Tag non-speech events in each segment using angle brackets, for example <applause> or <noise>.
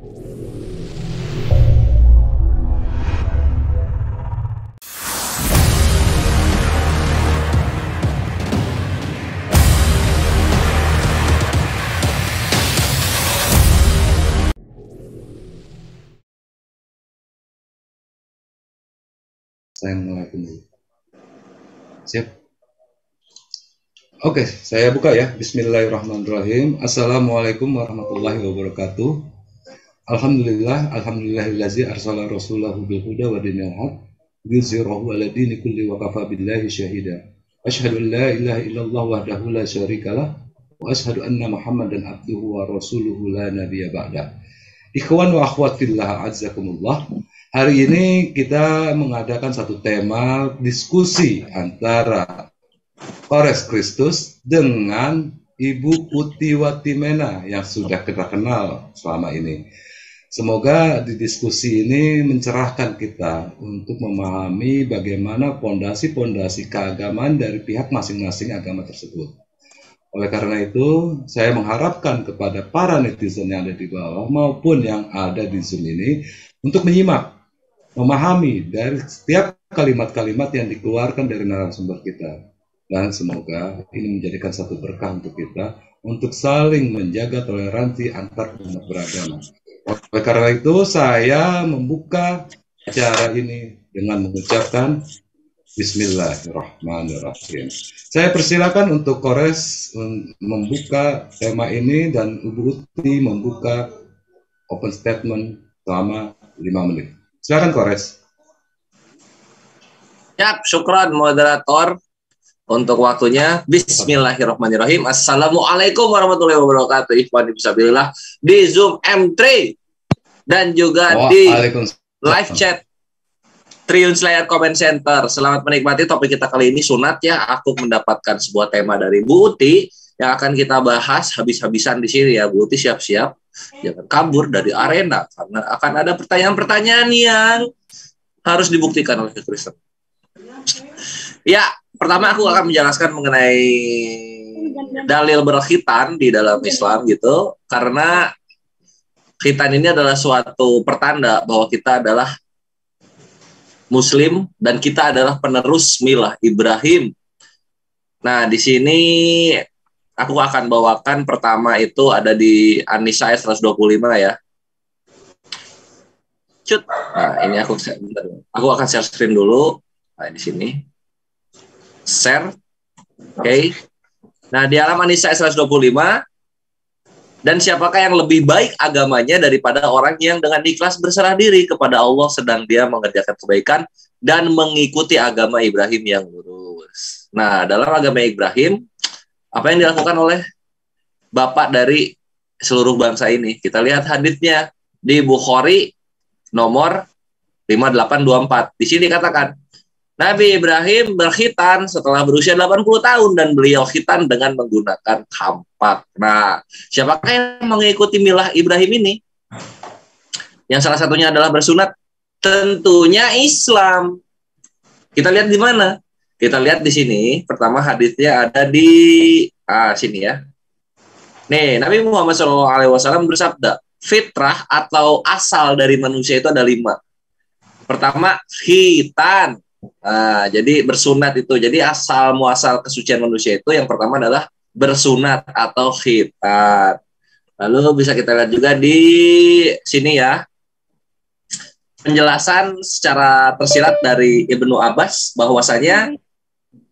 saya mulai dulu. Siap. Oke, saya buka ya. Bismillahirrahmanirrahim. Assalamualaikum warahmatullahi wabarakatuh. Alhamdulillah, alhamdulillahillazi arsala rasulahu bil huda wa dinil haq yuzhirahu ala dini kulli wa kafa billahi syahida. Ashhadu an la ilaha illallah wahdahu la syarikalah wa asyhadu anna Muhammadan abduhu wa rasuluhu la nabiyya ba'da. Ikhwan wa akhwat fillah azzakumullah. Hari ini kita mengadakan satu tema diskusi antara Kores Kristus dengan Ibu Putiwati Mena yang sudah kita kenal selama ini. Semoga di diskusi ini mencerahkan kita untuk memahami bagaimana pondasi-pondasi keagamaan dari pihak masing-masing agama tersebut. Oleh karena itu, saya mengharapkan kepada para netizen yang ada di bawah maupun yang ada di Zoom ini untuk menyimak, memahami dari setiap kalimat-kalimat yang dikeluarkan dari narasumber kita. Dan semoga ini menjadikan satu berkah untuk kita untuk saling menjaga toleransi antar umat beragama. Oleh karena itu saya membuka acara ini dengan mengucapkan Bismillahirrahmanirrahim. Saya persilakan untuk Kores membuka tema ini dan Ibu Uti membuka open statement selama lima menit. Silakan Kores. Ya, syukran moderator untuk waktunya. Bismillahirrahmanirrahim. Assalamualaikum warahmatullahi wabarakatuh. Ikhwan di Zoom M3 dan juga oh, di live chat Triun Slayer Comment Center. Selamat menikmati topik kita kali ini sunat ya. Aku mendapatkan sebuah tema dari Bu Uti yang akan kita bahas habis-habisan di sini ya. Bu Uti siap-siap jangan kabur dari arena karena akan ada pertanyaan-pertanyaan yang harus dibuktikan oleh Kristen. Ya, pertama aku akan menjelaskan mengenai dalil berkhitan di dalam Islam gitu karena khitan ini adalah suatu pertanda bahwa kita adalah muslim dan kita adalah penerus milah Ibrahim. Nah, di sini aku akan bawakan pertama itu ada di Anisa ayat 125 ya. Cut. Nah, ini aku bentar, aku akan share screen dulu. Nah, di sini. Share. Oke. Okay. Nah, di alam Anisa ayat 125 dan siapakah yang lebih baik agamanya daripada orang yang dengan ikhlas berserah diri kepada Allah sedang dia mengerjakan kebaikan dan mengikuti agama Ibrahim yang lurus. Nah, dalam agama Ibrahim, apa yang dilakukan oleh bapak dari seluruh bangsa ini? Kita lihat hadisnya di Bukhari nomor 5824. Di sini katakan. Nabi Ibrahim berkhitan setelah berusia 80 tahun dan beliau khitan dengan menggunakan kampak. Nah, siapakah yang mengikuti milah Ibrahim ini? Yang salah satunya adalah bersunat. Tentunya Islam. Kita lihat di mana? Kita lihat di sini. Pertama hadisnya ada di ah, sini ya. Nih, Nabi Muhammad SAW bersabda, fitrah atau asal dari manusia itu ada lima. Pertama, khitan Nah, jadi bersunat itu. Jadi asal muasal kesucian manusia itu yang pertama adalah bersunat atau khitan. Lalu bisa kita lihat juga di sini ya. Penjelasan secara tersirat dari Ibnu Abbas bahwasanya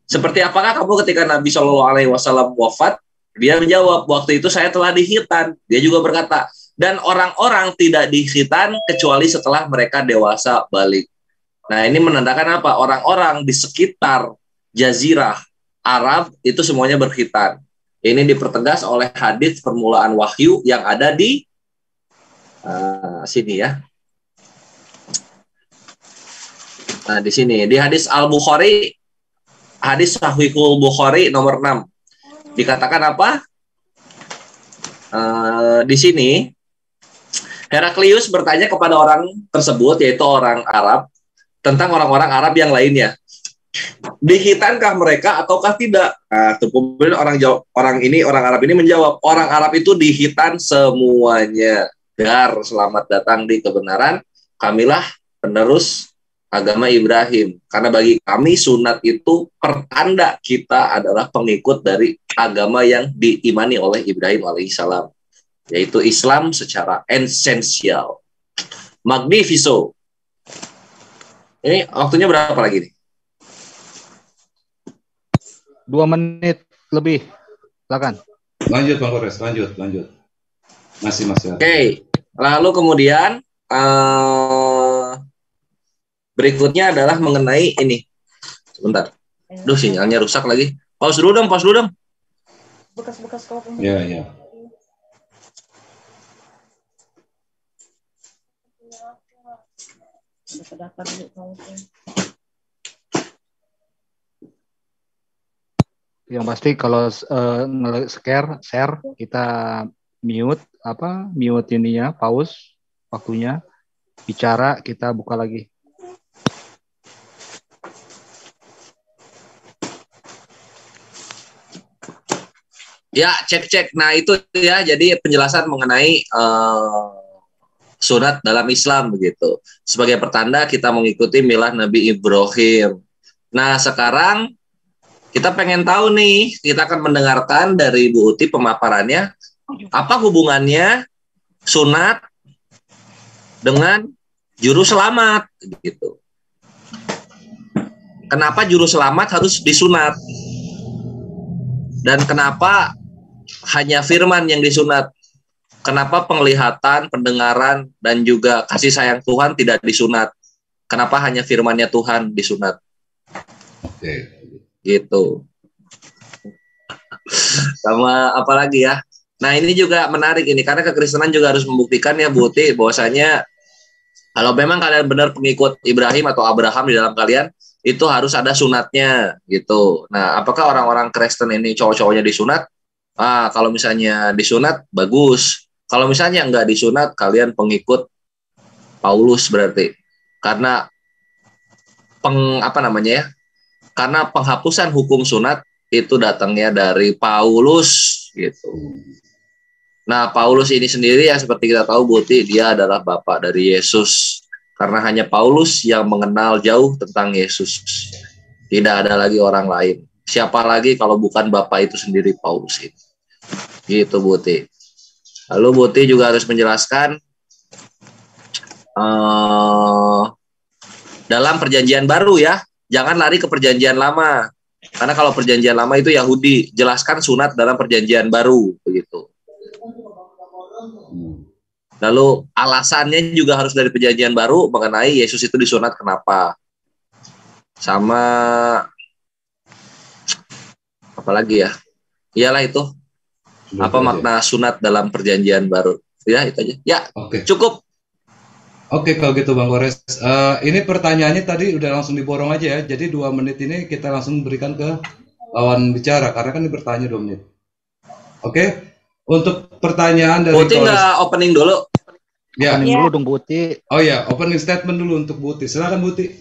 seperti apakah kamu ketika Nabi Shallallahu alaihi wasallam wafat? Dia menjawab, "Waktu itu saya telah dihitan." Dia juga berkata, "Dan orang-orang tidak dihitan kecuali setelah mereka dewasa balik." Nah, ini menandakan apa? Orang-orang di sekitar jazirah Arab itu semuanya berkhitan. Ini dipertegas oleh hadis permulaan wahyu yang ada di uh, sini ya. Nah, di sini di hadis Al-Bukhari hadis Sahihul Bukhari nomor 6. Dikatakan apa? Uh, di sini Heraklius bertanya kepada orang tersebut yaitu orang Arab tentang orang-orang Arab yang lainnya. Dihitankah mereka ataukah tidak? Nah, kemudian orang jawab, orang ini orang Arab ini menjawab, orang Arab itu dihitan semuanya. Dar, selamat datang di kebenaran. Kamilah penerus agama Ibrahim. Karena bagi kami sunat itu pertanda kita adalah pengikut dari agama yang diimani oleh Ibrahim alaihissalam, yaitu Islam secara esensial. Magnifico, ini waktunya berapa lagi nih? Dua menit lebih. Silakan. Lanjut Bang Kores, lanjut, lanjut. Masih masih. Oke. Okay. Lalu kemudian uh, berikutnya adalah mengenai ini. Sebentar. Duh, sinyalnya rusak lagi. Pause dulu dong, pause dulu dong. Bekas-bekas Iya, iya. Seberapa dulu kamu Yang pasti kalau uh, share, share kita mute apa mute ininya, pause waktunya. Bicara kita buka lagi. Ya, cek-cek. Nah, itu ya. Jadi penjelasan mengenai uh, surat dalam Islam begitu. Sebagai pertanda kita mengikuti milah Nabi Ibrahim. Nah, sekarang kita pengen tahu nih, kita akan mendengarkan dari Bu Uti pemaparannya apa hubungannya sunat dengan juru selamat gitu. Kenapa juru selamat harus disunat? Dan kenapa hanya firman yang disunat? kenapa penglihatan, pendengaran, dan juga kasih sayang Tuhan tidak disunat? Kenapa hanya firmannya Tuhan disunat? Oke. Okay. Gitu. Sama apalagi ya? Nah ini juga menarik ini, karena kekristenan juga harus membuktikan ya Buti, bahwasanya kalau memang kalian benar pengikut Ibrahim atau Abraham di dalam kalian, itu harus ada sunatnya gitu. Nah, apakah orang-orang Kristen ini cowok-cowoknya disunat? Ah, kalau misalnya disunat bagus. Kalau misalnya nggak disunat, kalian pengikut Paulus berarti. Karena peng apa namanya ya? Karena penghapusan hukum sunat itu datangnya dari Paulus gitu. Nah, Paulus ini sendiri ya seperti kita tahu Buti dia adalah bapak dari Yesus karena hanya Paulus yang mengenal jauh tentang Yesus. Tidak ada lagi orang lain. Siapa lagi kalau bukan bapak itu sendiri Paulus itu. Gitu Buti. Lalu Buti juga harus menjelaskan uh, dalam perjanjian baru ya, jangan lari ke perjanjian lama. Karena kalau perjanjian lama itu Yahudi, jelaskan sunat dalam perjanjian baru begitu. Lalu alasannya juga harus dari perjanjian baru mengenai Yesus itu disunat kenapa. Sama apalagi ya? Iyalah itu apa makna sunat dalam perjanjian baru. Ya, itu aja. Ya, okay. cukup. Oke, okay, kalau gitu Bang Kores. Uh, eh, ini pertanyaannya tadi udah langsung diborong aja ya. Jadi dua menit ini kita langsung berikan ke lawan bicara karena kan bertanya dua menit. Oke. Okay? Untuk pertanyaan dari Buti nggak opening dulu? Ya. Opening dulu dong Buti. Oh ya, opening statement dulu untuk Buti. Silakan Buti.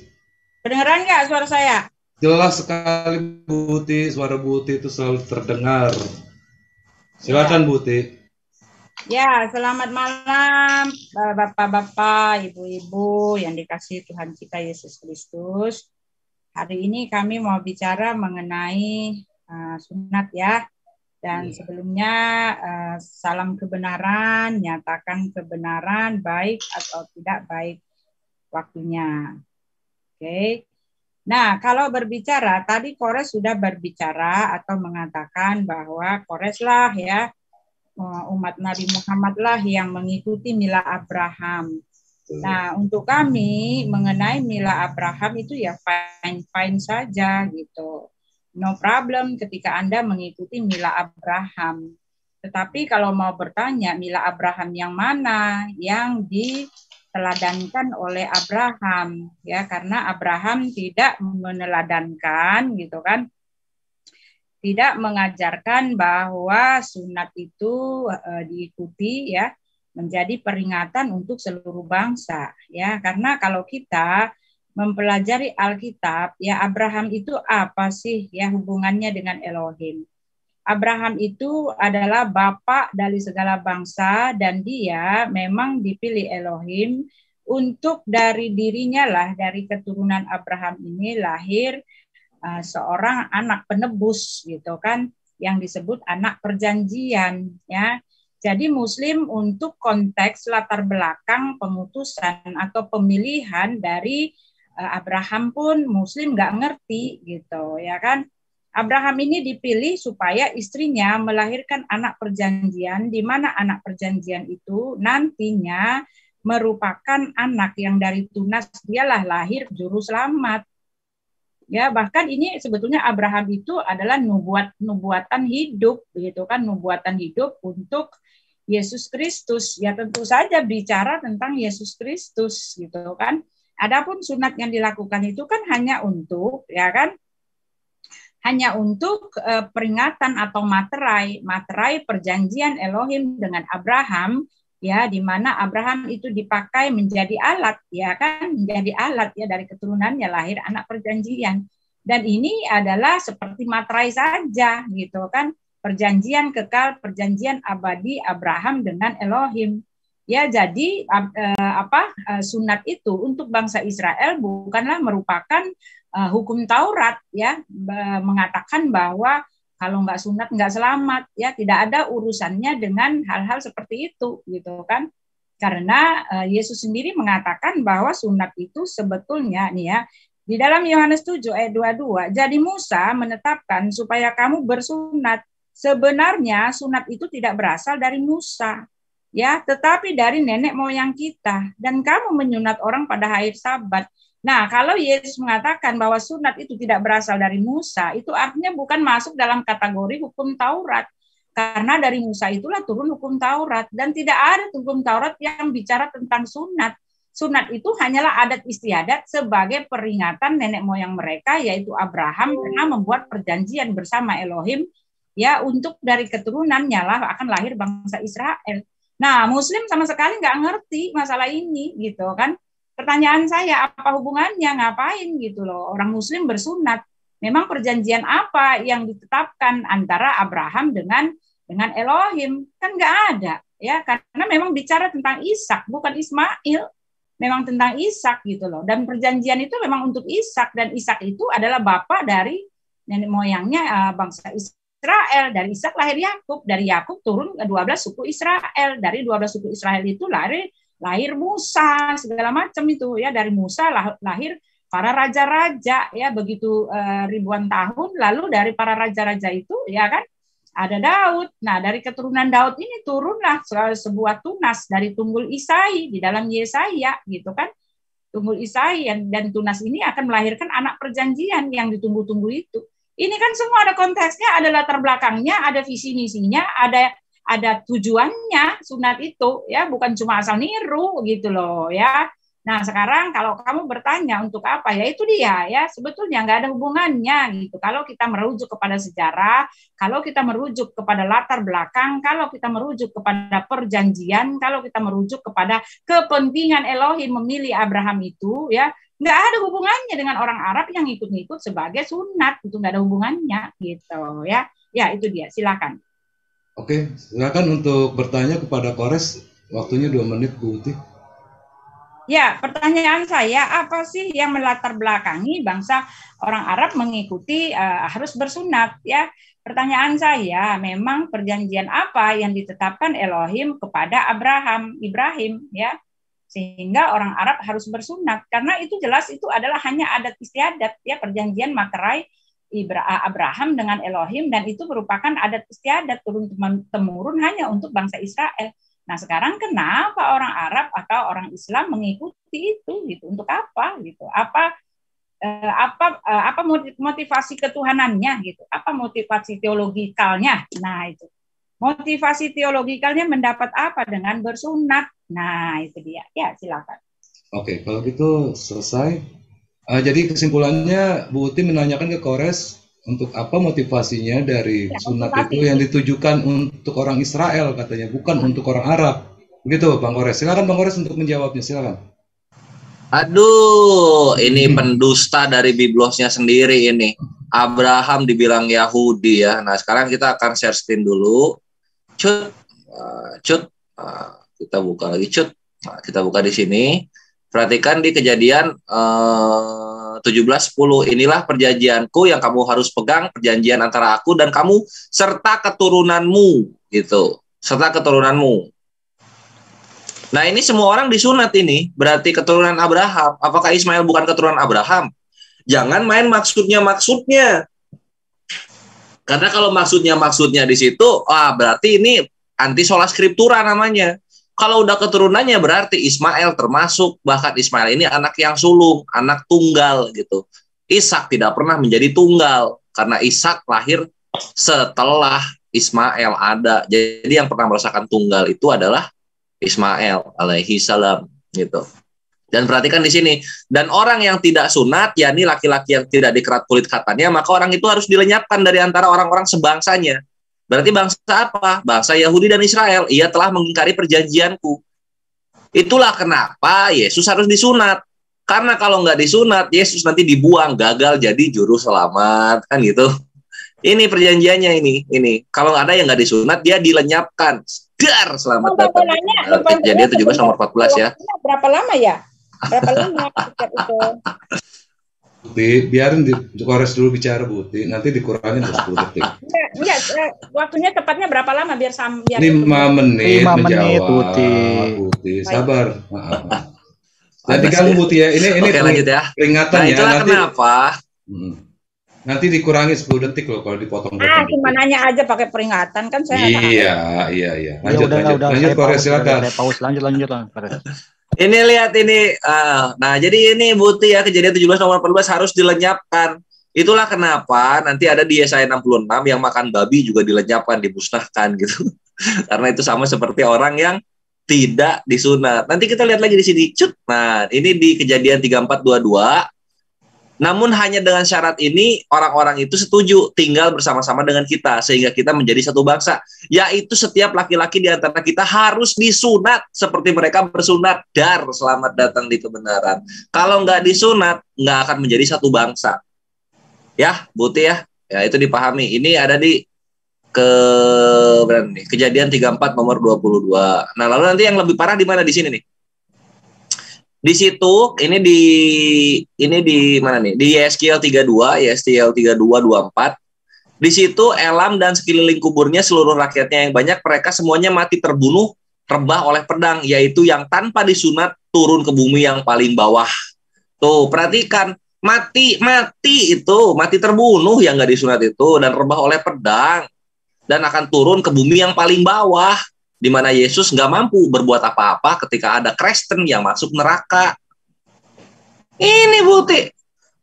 Kedengeran nggak suara saya? Jelas sekali Buti, suara Buti itu selalu terdengar. Silakan Bu T. Ya, selamat malam eh, Bapak-bapak, Ibu-ibu yang dikasih Tuhan kita Yesus Kristus. Hari ini kami mau bicara mengenai uh, sunat ya. Dan iya. sebelumnya uh, salam kebenaran, nyatakan kebenaran baik atau tidak baik waktunya. Oke. Okay. Nah, kalau berbicara, tadi Kores sudah berbicara atau mengatakan bahwa Koreslah ya eh, umat Nabi Muhammad lah yang mengikuti mila Abraham. Nah, untuk kami mengenai mila Abraham itu ya fine-fine saja gitu. No problem ketika Anda mengikuti mila Abraham. Tetapi kalau mau bertanya mila Abraham yang mana yang di diteladankan oleh Abraham ya karena Abraham tidak meneladankan gitu kan tidak mengajarkan bahwa sunat itu e, diikuti ya menjadi peringatan untuk seluruh bangsa ya karena kalau kita mempelajari Alkitab ya Abraham itu apa sih ya hubungannya dengan Elohim Abraham itu adalah bapak dari segala bangsa dan dia memang dipilih Elohim untuk dari dirinya lah dari keturunan Abraham ini lahir uh, seorang anak penebus gitu kan yang disebut anak perjanjian ya. Jadi muslim untuk konteks latar belakang pemutusan atau pemilihan dari uh, Abraham pun muslim nggak ngerti gitu ya kan Abraham ini dipilih supaya istrinya melahirkan anak perjanjian, di mana anak perjanjian itu nantinya merupakan anak yang dari tunas dialah lahir juru selamat. Ya, bahkan ini sebetulnya Abraham itu adalah nubuat nubuatan hidup, begitu kan nubuatan hidup untuk Yesus Kristus. Ya tentu saja bicara tentang Yesus Kristus gitu kan. Adapun sunat yang dilakukan itu kan hanya untuk ya kan hanya untuk uh, peringatan atau materai materai perjanjian Elohim dengan Abraham ya di mana Abraham itu dipakai menjadi alat ya kan menjadi alat ya dari keturunannya lahir anak perjanjian dan ini adalah seperti materai saja gitu kan perjanjian kekal perjanjian abadi Abraham dengan Elohim ya jadi eh, apa eh, sunat itu untuk bangsa Israel bukanlah merupakan uh, hukum Taurat ya mengatakan bahwa kalau nggak sunat nggak selamat ya tidak ada urusannya dengan hal-hal seperti itu gitu kan karena uh, Yesus sendiri mengatakan bahwa sunat itu sebetulnya nih ya di dalam Yohanes 7 ayat 22 jadi Musa menetapkan supaya kamu bersunat sebenarnya sunat itu tidak berasal dari Musa ya tetapi dari nenek moyang kita dan kamu menyunat orang pada hari sabat Nah, kalau Yesus mengatakan bahwa sunat itu tidak berasal dari Musa, itu artinya bukan masuk dalam kategori hukum Taurat. Karena dari Musa itulah turun hukum Taurat dan tidak ada hukum Taurat yang bicara tentang sunat. Sunat itu hanyalah adat istiadat sebagai peringatan nenek moyang mereka yaitu Abraham pernah membuat perjanjian bersama Elohim ya untuk dari keturunannya lah akan lahir bangsa Israel. Nah, Muslim sama sekali nggak ngerti masalah ini gitu kan pertanyaan saya apa hubungannya ngapain gitu loh orang muslim bersunat memang perjanjian apa yang ditetapkan antara Abraham dengan dengan Elohim kan nggak ada ya karena memang bicara tentang Ishak bukan Ismail memang tentang Ishak gitu loh dan perjanjian itu memang untuk Ishak dan Ishak itu adalah bapak dari nenek moyangnya eh, bangsa Israel dari Ishak lahir Yakub dari Yakub turun ke 12 suku Israel dari 12 suku Israel itu lahir lahir Musa segala macam itu ya dari Musa lah, lahir para raja-raja ya begitu e, ribuan tahun lalu dari para raja-raja itu ya kan ada Daud. Nah, dari keturunan Daud ini turunlah sebuah tunas dari tunggul Isai di dalam Yesaya gitu kan. Tunggul Isai dan tunas ini akan melahirkan anak perjanjian yang ditunggu-tunggu itu. Ini kan semua ada konteksnya, ada latar belakangnya, ada visi misinya, ada ada tujuannya sunat itu ya bukan cuma asal niru gitu loh ya nah sekarang kalau kamu bertanya untuk apa ya itu dia ya sebetulnya nggak ada hubungannya gitu kalau kita merujuk kepada sejarah kalau kita merujuk kepada latar belakang kalau kita merujuk kepada perjanjian kalau kita merujuk kepada kepentingan Elohim memilih Abraham itu ya nggak ada hubungannya dengan orang Arab yang ikut-ikut sebagai sunat itu nggak ada hubungannya gitu ya ya itu dia silakan Oke, silakan untuk bertanya kepada Kores. Waktunya dua menit, Bu Uti. Ya, pertanyaan saya apa sih yang melatar belakangi bangsa orang Arab mengikuti uh, eh, harus bersunat ya? Pertanyaan saya, memang perjanjian apa yang ditetapkan Elohim kepada Abraham, Ibrahim ya? Sehingga orang Arab harus bersunat karena itu jelas itu adalah hanya adat istiadat ya perjanjian materai Abraham dengan Elohim dan itu merupakan adat istiadat turun temurun hanya untuk bangsa Israel. Nah sekarang kenapa orang Arab atau orang Islam mengikuti itu gitu? Untuk apa gitu? Apa eh, apa eh, apa motivasi ketuhanannya gitu? Apa motivasi teologikalnya? Nah itu motivasi teologikalnya mendapat apa dengan bersunat? Nah itu dia. Ya silakan. Oke kalau gitu selesai. Uh, jadi kesimpulannya Bu Uti menanyakan ke Kores untuk apa motivasinya dari ya, sunat motivasi. itu yang ditujukan untuk orang Israel katanya, bukan untuk orang Arab. Begitu Bang Kores. Silakan Bang Kores untuk menjawabnya, silakan. Aduh, ini hmm. pendusta dari biblosnya sendiri ini. Abraham dibilang Yahudi ya. Nah, sekarang kita akan share screen dulu. Cut, uh, cut, uh, kita buka lagi cut. Nah, kita buka di sini. Perhatikan di kejadian eh, 17:10 inilah perjanjianku yang kamu harus pegang perjanjian antara aku dan kamu serta keturunanmu gitu. Serta keturunanmu. Nah, ini semua orang disunat ini, berarti keturunan Abraham. Apakah Ismail bukan keturunan Abraham? Jangan main maksudnya-maksudnya. Karena kalau maksudnya-maksudnya di situ, ah berarti ini anti sola skriptura namanya kalau udah keturunannya berarti Ismail termasuk bahkan Ismail ini anak yang sulung, anak tunggal gitu. Ishak tidak pernah menjadi tunggal karena Ishak lahir setelah Ismail ada. Jadi yang pernah merasakan tunggal itu adalah Ismail alaihi salam gitu. Dan perhatikan di sini, dan orang yang tidak sunat, yakni laki-laki yang tidak dikerat kulit katanya, maka orang itu harus dilenyapkan dari antara orang-orang sebangsanya. Berarti bangsa apa? Bangsa Yahudi dan Israel. Ia telah mengingkari perjanjianku. Itulah kenapa Yesus harus disunat. Karena kalau nggak disunat, Yesus nanti dibuang, gagal jadi juru selamat, kan gitu. Ini perjanjiannya ini, ini. Kalau ada yang nggak disunat, dia dilenyapkan. Dar, selamat oh, datang. Nanya, itu juga nomor 14 ya. Berapa lama ya? Berapa lama ya? <laughs> Buti, biarin di Kores dulu bicara Buti, nanti dikurangin dari 10 detik. Iya, <laughs> waktunya tepatnya berapa lama biar sam biar 5 menit 5 menjawab. menit Buti. Buti, sabar. nanti ah, ah, ah. kamu Buti ya. Ini ini Oke, lanjut ya. peringatan nah, ya. Itulah nanti, kenapa. Hmm. nanti dikurangi 10 detik loh kalau dipotong. Ah, cuma nanya aja pakai peringatan kan saya. Iya, iya, iya. Lanjut, ya, udah, lanjut. Udah, lanjut, Kores silakan. Pause, lanjut, lanjut, lanjut. Ini lihat ini. Uh, nah, jadi ini bukti ya kejadian 17 nomor 14 harus dilenyapkan. Itulah kenapa nanti ada di Yesaya 66 yang makan babi juga dilenyapkan, dimusnahkan gitu. <laughs> Karena itu sama seperti orang yang tidak disunat. Nanti kita lihat lagi di sini. Cut. Nah, ini di kejadian 3422 namun hanya dengan syarat ini orang-orang itu setuju tinggal bersama-sama dengan kita sehingga kita menjadi satu bangsa. Yaitu setiap laki-laki di antara kita harus disunat seperti mereka bersunat. Dar selamat datang di kebenaran. Kalau nggak disunat nggak akan menjadi satu bangsa. Ya, butuh ya. Ya itu dipahami. Ini ada di ke berani kejadian 34 nomor 22. Nah, lalu nanti yang lebih parah di mana di sini nih? di situ ini di ini di mana nih di YSKL 32 YSKL 3224 di situ Elam dan sekeliling kuburnya seluruh rakyatnya yang banyak mereka semuanya mati terbunuh rebah oleh pedang yaitu yang tanpa disunat turun ke bumi yang paling bawah. Tuh, perhatikan mati mati itu mati terbunuh yang nggak disunat itu dan rebah oleh pedang dan akan turun ke bumi yang paling bawah di mana Yesus nggak mampu berbuat apa-apa ketika ada Kristen yang masuk neraka. Ini bukti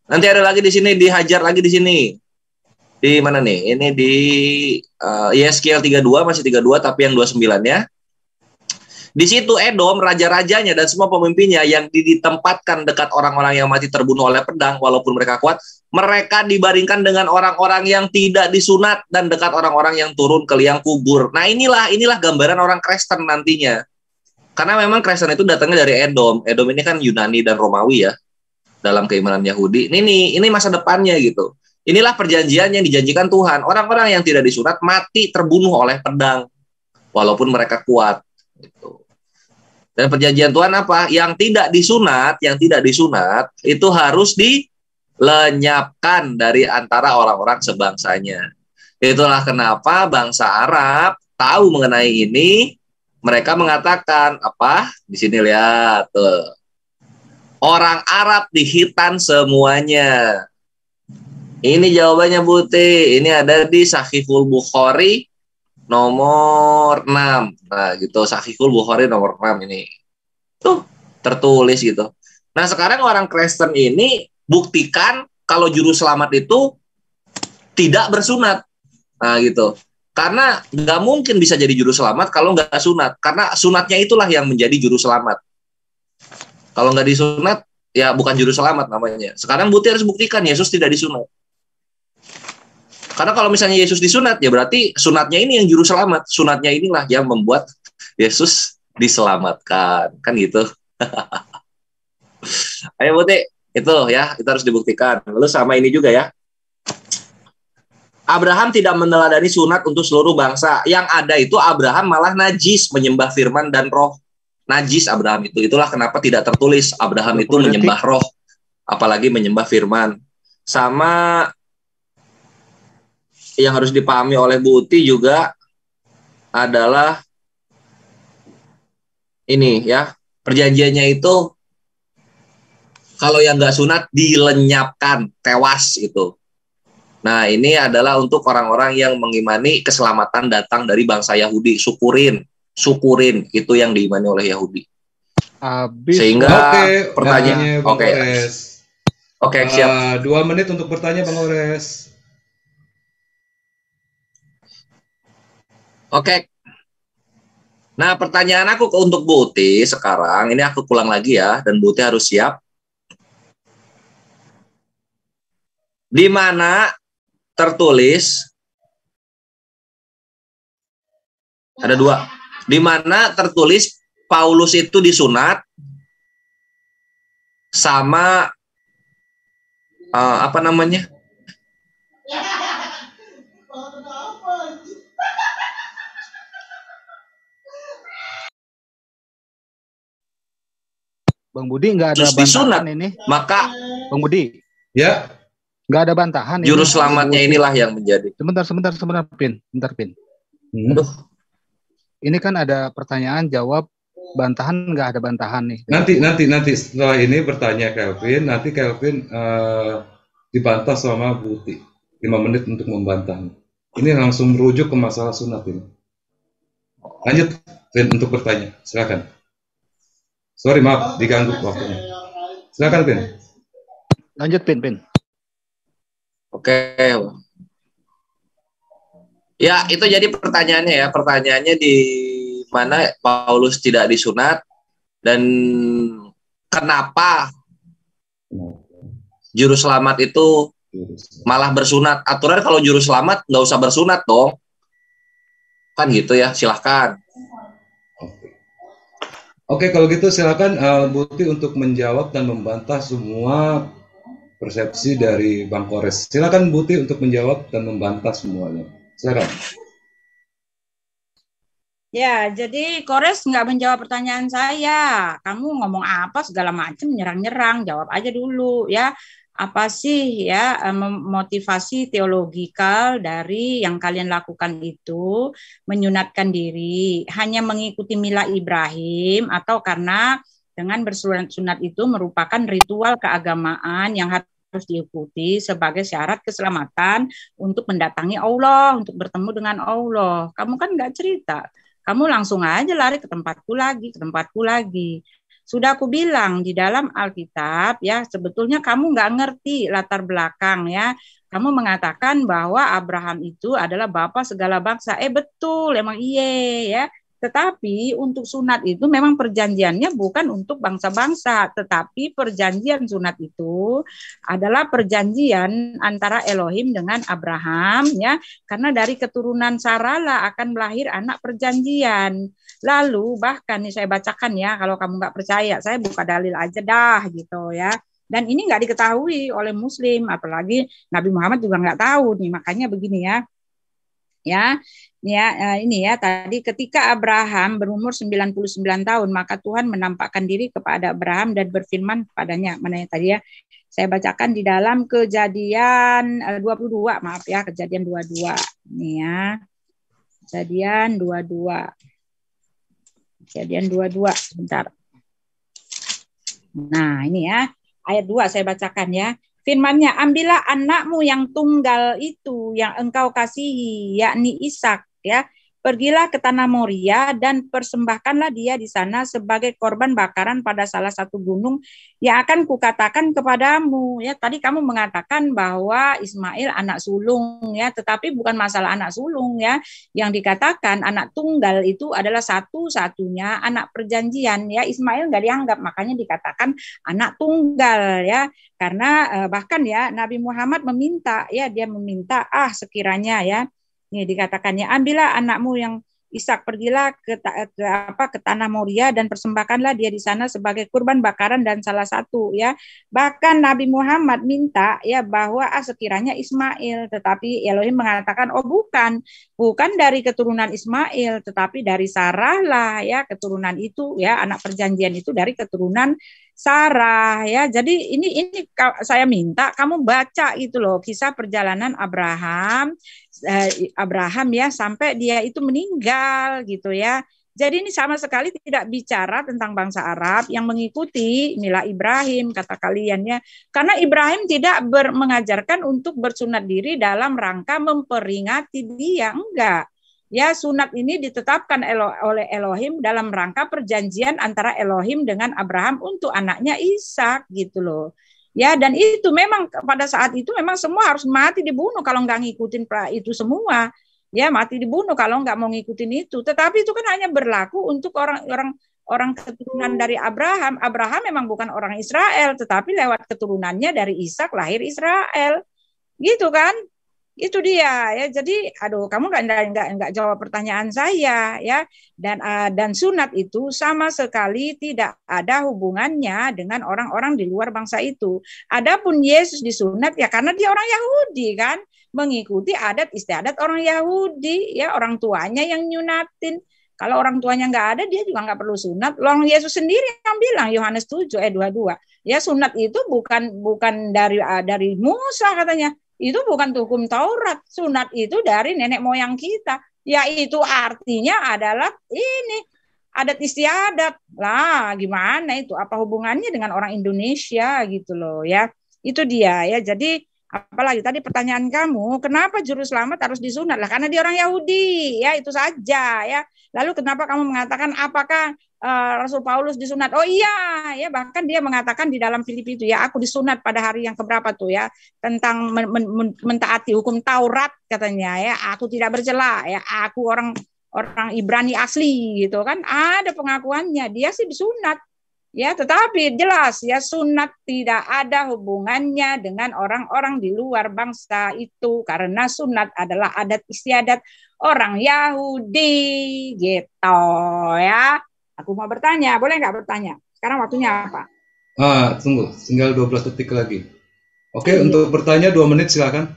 Nanti ada lagi di sini dihajar lagi di sini. Di mana nih? Ini di uh, Yeskiel 32 masih 32 tapi yang 29 ya. Di situ Edom, raja-rajanya dan semua pemimpinnya yang ditempatkan dekat orang-orang yang mati terbunuh oleh pedang walaupun mereka kuat, mereka dibaringkan dengan orang-orang yang tidak disunat dan dekat orang-orang yang turun ke liang kubur. Nah, inilah inilah gambaran orang Kristen nantinya. Karena memang Kristen itu datangnya dari Edom. Edom ini kan Yunani dan Romawi ya dalam keimanan Yahudi. Ini nih, ini masa depannya gitu. Inilah perjanjian yang dijanjikan Tuhan. Orang-orang yang tidak disunat mati terbunuh oleh pedang, walaupun mereka kuat. Gitu. Dan eh, perjanjian Tuhan apa? Yang tidak disunat, yang tidak disunat itu harus dilenyapkan dari antara orang-orang sebangsanya. Itulah kenapa bangsa Arab tahu mengenai ini, mereka mengatakan apa? Di sini lihat tuh. Orang Arab dihitan semuanya. Ini jawabannya Buti. Ini ada di Sahihul Bukhari nomor 6. Nah, gitu. Sahihul Bukhari nomor 6 ini. Tuh, tertulis gitu. Nah, sekarang orang Kristen ini buktikan kalau juru selamat itu tidak bersunat. Nah, gitu. Karena nggak mungkin bisa jadi juru selamat kalau nggak sunat. Karena sunatnya itulah yang menjadi juru selamat. Kalau nggak disunat, ya bukan juru selamat namanya. Sekarang Buti harus buktikan Yesus tidak disunat. Karena kalau misalnya Yesus disunat, ya berarti sunatnya ini yang juru selamat. Sunatnya inilah yang membuat Yesus diselamatkan. Kan gitu. <laughs> Ayo Putih, itu ya, itu harus dibuktikan. Lalu sama ini juga ya. Abraham tidak meneladani sunat untuk seluruh bangsa. Yang ada itu Abraham malah najis menyembah firman dan roh. Najis Abraham itu. Itulah kenapa tidak tertulis Abraham itu menyembah roh. Apalagi menyembah firman. Sama yang harus dipahami oleh Bu Uti juga adalah ini ya perjanjiannya itu kalau yang nggak sunat dilenyapkan tewas itu nah ini adalah untuk orang-orang yang mengimani keselamatan datang dari bangsa Yahudi syukurin syukurin itu yang diimani oleh Yahudi Abis. sehingga okay, pertanyaan oke oke okay. okay, siap eh, dua menit untuk bertanya Bang Ores Oke. Nah, pertanyaan aku untuk Buti sekarang, ini aku pulang lagi ya, dan Buti harus siap. Di mana tertulis, ada dua, di mana tertulis Paulus itu disunat sama uh, apa namanya Bang Budi nggak ada Terus bantahan ini. Maka Bang Budi. Ya. Nggak ada bantahan. Juru ini. inilah yang menjadi. Sebentar, sebentar, sebentar, Pin. Sebentar, Pin. Hmm. Ini kan ada pertanyaan jawab bantahan nggak ada bantahan nih. Nanti, nanti, nanti setelah ini bertanya Kelvin, nanti Kelvin uh, dibantah sama Buti. 5 menit untuk membantah. Ini langsung merujuk ke masalah sunat ini. Lanjut Pin untuk bertanya, silakan. Sorry maaf diganggu waktunya. Silakan Pin. Lanjut Pin Pin. Oke. Ya itu jadi pertanyaannya ya pertanyaannya di mana Paulus tidak disunat dan kenapa juru selamat itu malah bersunat aturan kalau juru selamat nggak usah bersunat dong kan gitu ya silahkan Oke, kalau gitu silakan uh, eh, Buti untuk menjawab dan membantah semua persepsi dari Bang Kores. Silakan Buti untuk menjawab dan membantah semuanya. Silakan. Ya, jadi Kores nggak menjawab pertanyaan saya. Kamu ngomong apa segala macam, nyerang-nyerang, jawab aja dulu ya apa sih ya eh, motivasi teologikal dari yang kalian lakukan itu menyunatkan diri hanya mengikuti mila Ibrahim atau karena dengan bersunat sunat itu merupakan ritual keagamaan yang harus diikuti sebagai syarat keselamatan untuk mendatangi Allah, untuk bertemu dengan Allah. Kamu kan nggak cerita, kamu langsung aja lari ke tempatku lagi, ke tempatku lagi. Sudah aku bilang di dalam Alkitab ya sebetulnya kamu nggak ngerti latar belakang ya. Kamu mengatakan bahwa Abraham itu adalah bapak segala bangsa. Eh betul, emang iya ya. Tetapi untuk sunat itu memang perjanjiannya bukan untuk bangsa-bangsa, tetapi perjanjian sunat itu adalah perjanjian antara Elohim dengan Abraham ya, karena dari keturunan Sarala akan melahir anak perjanjian. Lalu bahkan nih saya bacakan ya, kalau kamu nggak percaya, saya buka dalil aja dah gitu ya. Dan ini nggak diketahui oleh Muslim, apalagi Nabi Muhammad juga nggak tahu nih, makanya begini ya. Ya, ya eh, ini ya tadi ketika Abraham berumur 99 tahun maka Tuhan menampakkan diri kepada Abraham dan berfirman kepadanya mana yang tadi ya saya bacakan di dalam kejadian 22 eh, maaf ya kejadian 22 nih ya kejadian 22 Kejadian 22, sebentar. Nah, ini ya. Ayat 2 saya bacakan ya. Firmannya, ambillah anakmu yang tunggal itu, yang engkau kasihi, yakni Ishak ya pergilah ke tanah Moria dan persembahkanlah dia di sana sebagai korban bakaran pada salah satu gunung yang akan kukatakan kepadamu ya tadi kamu mengatakan bahwa Ismail anak sulung ya tetapi bukan masalah anak sulung ya yang dikatakan anak tunggal itu adalah satu-satunya anak perjanjian ya Ismail nggak dianggap makanya dikatakan anak tunggal ya karena eh, bahkan ya Nabi Muhammad meminta ya dia meminta ah sekiranya ya ini dikatakannya ambillah anakmu yang Ishak pergilah ke, ke apa ke tanah Moria dan persembahkanlah dia di sana sebagai kurban bakaran dan salah satu ya. Bahkan Nabi Muhammad minta ya bahwa ah, sekiranya Ismail tetapi Elohim mengatakan oh bukan, bukan dari keturunan Ismail tetapi dari Sarah lah ya keturunan itu ya anak perjanjian itu dari keturunan Sarah ya. Jadi ini ini saya minta kamu baca itu loh kisah perjalanan Abraham Eh, Abraham ya sampai dia itu meninggal gitu ya. Jadi ini sama sekali tidak bicara tentang bangsa Arab yang mengikuti nilai Ibrahim kata kaliannya. Karena Ibrahim tidak ber, mengajarkan untuk bersunat diri dalam rangka memperingati dia enggak. Ya sunat ini ditetapkan elo, oleh Elohim dalam rangka perjanjian antara Elohim dengan Abraham untuk anaknya Ishak gitu loh. Ya, dan itu memang pada saat itu memang semua harus mati dibunuh kalau nggak ngikutin pra itu semua. Ya, mati dibunuh kalau nggak mau ngikutin itu. Tetapi itu kan hanya berlaku untuk orang-orang orang keturunan hmm. dari Abraham. Abraham memang bukan orang Israel, tetapi lewat keturunannya dari Ishak lahir Israel. Gitu kan? itu dia ya jadi aduh kamu nggak nggak nggak jawab pertanyaan saya ya dan uh, dan sunat itu sama sekali tidak ada hubungannya dengan orang-orang di luar bangsa itu adapun Yesus disunat ya karena dia orang Yahudi kan mengikuti adat istiadat orang Yahudi ya orang tuanya yang nyunatin kalau orang tuanya nggak ada, dia juga nggak perlu sunat. Long Yesus sendiri yang bilang Yohanes 7 eh 22. Ya sunat itu bukan bukan dari eh, dari Musa katanya, itu bukan hukum Taurat. Sunat itu dari nenek moyang kita. Yaitu artinya adalah ini adat istiadat. Lah, gimana itu? Apa hubungannya dengan orang Indonesia gitu loh ya. Itu dia ya. Jadi apalagi tadi pertanyaan kamu, kenapa juru selamat harus disunat? Lah karena dia orang Yahudi, ya itu saja ya. Lalu kenapa kamu mengatakan apakah Eh, Rasul Paulus disunat. Oh iya, ya bahkan dia mengatakan di dalam Filipi itu ya aku disunat pada hari yang keberapa tuh ya tentang men men men mentaati hukum Taurat katanya ya aku tidak bercela ya aku orang orang Ibrani asli gitu kan ada pengakuannya dia sih disunat ya tetapi jelas ya sunat tidak ada hubungannya dengan orang-orang di luar bangsa itu karena sunat adalah adat istiadat orang Yahudi gitu ya Aku mau bertanya, boleh nggak bertanya? Sekarang waktunya apa? Ah, tunggu, tinggal 12 detik lagi. Oke, okay, iya. untuk bertanya dua menit silakan.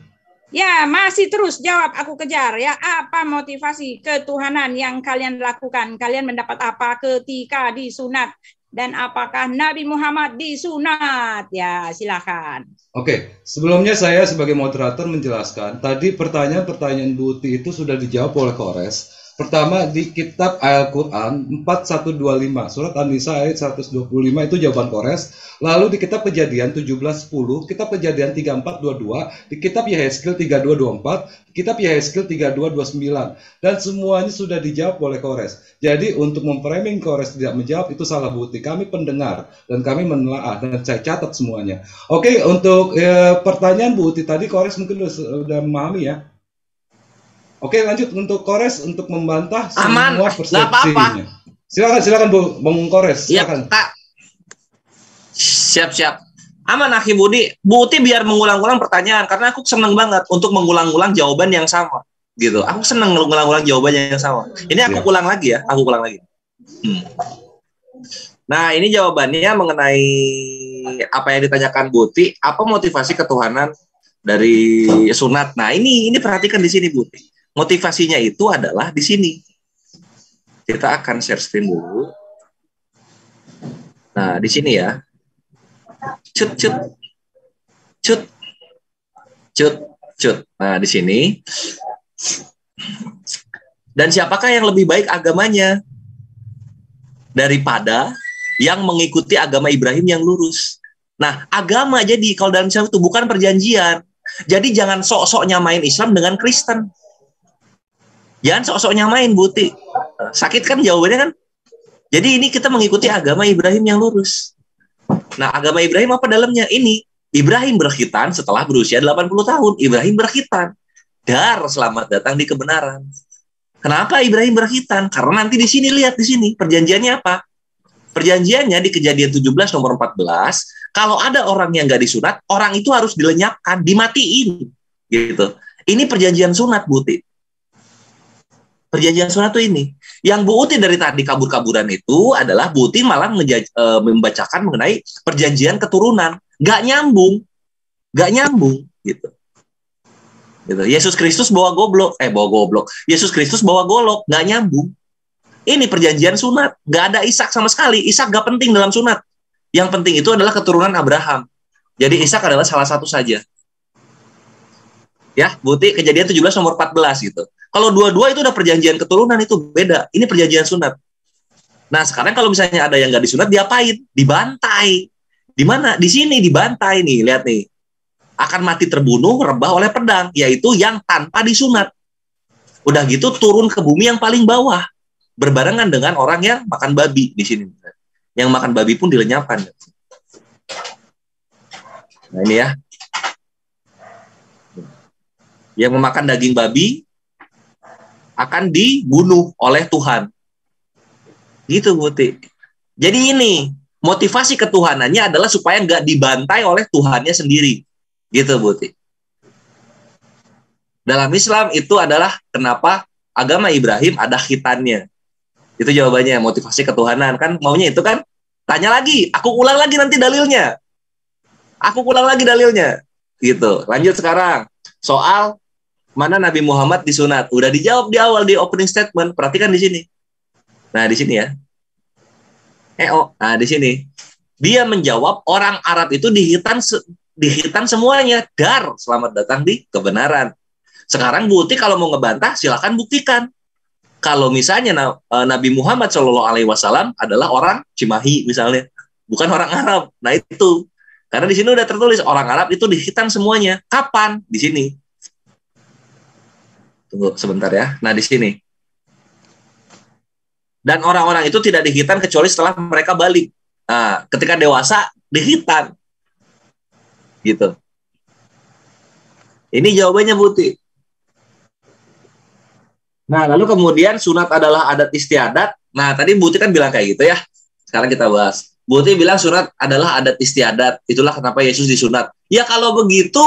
Ya, masih terus jawab aku kejar ya. Apa motivasi ketuhanan yang kalian lakukan? Kalian mendapat apa ketika disunat? Dan apakah Nabi Muhammad disunat? Ya, silakan. Oke, sebelumnya saya sebagai moderator menjelaskan. Tadi pertanyaan-pertanyaan Bu itu sudah dijawab oleh Kores. Pertama di kitab Al-Quran 4125, surat An-Nisa ayat 125 itu jawaban Kores. Lalu di kitab kejadian 1710, kitab kejadian 3422, di kitab Yehezkiel 3224, kitab Yehezkiel 3229. Dan semuanya sudah dijawab oleh Kores. Jadi untuk memframing Kores tidak menjawab itu salah bukti. Kami pendengar dan kami menelaah dan saya catat semuanya. Oke, untuk ya, pertanyaan bukti tadi Kores mungkin sudah memahami ya. Oke lanjut untuk Kores untuk membantah Aman. semua persepsinya. Apa -apa. Silakan silakan Bung Kores. Iya Kak. Siap siap. Aman Aki Budi, Bu Uti biar mengulang-ulang pertanyaan karena aku seneng banget untuk mengulang-ulang jawaban yang sama gitu. Aku seneng mengulang-ulang jawaban yang sama. Ini aku ya. ulang lagi ya, aku ulang lagi. Hmm. Nah ini jawabannya mengenai apa yang ditanyakan Buti, apa motivasi ketuhanan dari sunat. Nah ini ini perhatikan di sini Buti. Motivasinya itu adalah di sini. Kita akan share screen dulu. Nah, di sini ya. Cut, cut. Cut. Cut, cut. Nah, di sini. Dan siapakah yang lebih baik agamanya? Daripada yang mengikuti agama Ibrahim yang lurus. Nah, agama jadi kalau dalam Islam itu bukan perjanjian. Jadi jangan sok-sok nyamain Islam dengan Kristen. Jangan sok-sok nyamain buti. Sakit kan jawabannya kan. Jadi ini kita mengikuti agama Ibrahim yang lurus. Nah, agama Ibrahim apa dalamnya? Ini Ibrahim berkhitan setelah berusia 80 tahun. Ibrahim berkhitan. Dar, selamat datang di kebenaran. Kenapa Ibrahim berkhitan? Karena nanti di sini lihat di sini perjanjiannya apa? Perjanjiannya di kejadian 17 nomor 14, kalau ada orang yang gak disunat, orang itu harus dilenyapkan, dimatiin gitu. Ini perjanjian sunat, butik perjanjian surat itu ini. Yang Bu Uti dari tadi kabur-kaburan itu adalah Bu Uti malah ngejaj- e, membacakan mengenai perjanjian keturunan. Gak nyambung. Gak nyambung gitu. Gitu. Yesus Kristus bawa goblok, eh bawa goblok. Yesus Kristus bawa golok, gak nyambung. Ini perjanjian sunat, gak ada Ishak sama sekali. Ishak gak penting dalam sunat. Yang penting itu adalah keturunan Abraham. Jadi Ishak adalah salah satu saja. Ya, Buti kejadian 17 nomor 14 gitu kalau dua-dua itu udah perjanjian keturunan itu beda. Ini perjanjian sunat. Nah sekarang kalau misalnya ada yang nggak disunat diapain? Dibantai. Di mana? Di sini dibantai nih. Lihat nih. Akan mati terbunuh rebah oleh pedang, yaitu yang tanpa disunat. Udah gitu turun ke bumi yang paling bawah, berbarengan dengan orang yang makan babi di sini. Yang makan babi pun dilenyapkan. Nah ini ya. Yang memakan daging babi akan dibunuh oleh Tuhan. Gitu Buti. Jadi ini motivasi ketuhanannya adalah supaya nggak dibantai oleh Tuhannya sendiri. Gitu Buti. Dalam Islam itu adalah kenapa agama Ibrahim ada khitannya. Itu jawabannya motivasi ketuhanan kan maunya itu kan tanya lagi, aku ulang lagi nanti dalilnya. Aku ulang lagi dalilnya. Gitu. Lanjut sekarang soal mana Nabi Muhammad disunat? Udah dijawab di awal di opening statement. Perhatikan di sini. Nah, di sini ya. Eh, oh, nah di sini. Dia menjawab orang Arab itu dihitan dihitan semuanya. Dar, selamat datang di kebenaran. Sekarang bukti kalau mau ngebantah silahkan buktikan. Kalau misalnya eh, Nabi Muhammad Shallallahu Alaihi Wasallam adalah orang Cimahi misalnya, bukan orang Arab. Nah itu karena di sini udah tertulis orang Arab itu dihitan semuanya. Kapan? Di sini. Tunggu sebentar ya. Nah, di sini. Dan orang-orang itu tidak dihitan kecuali setelah mereka balik. Nah, ketika dewasa dihitan. Gitu. Ini jawabannya Buti. Nah, lalu kemudian sunat adalah adat istiadat. Nah, tadi Buti kan bilang kayak gitu ya. Sekarang kita bahas. Buti bilang sunat adalah adat istiadat. Itulah kenapa Yesus disunat. Ya kalau begitu,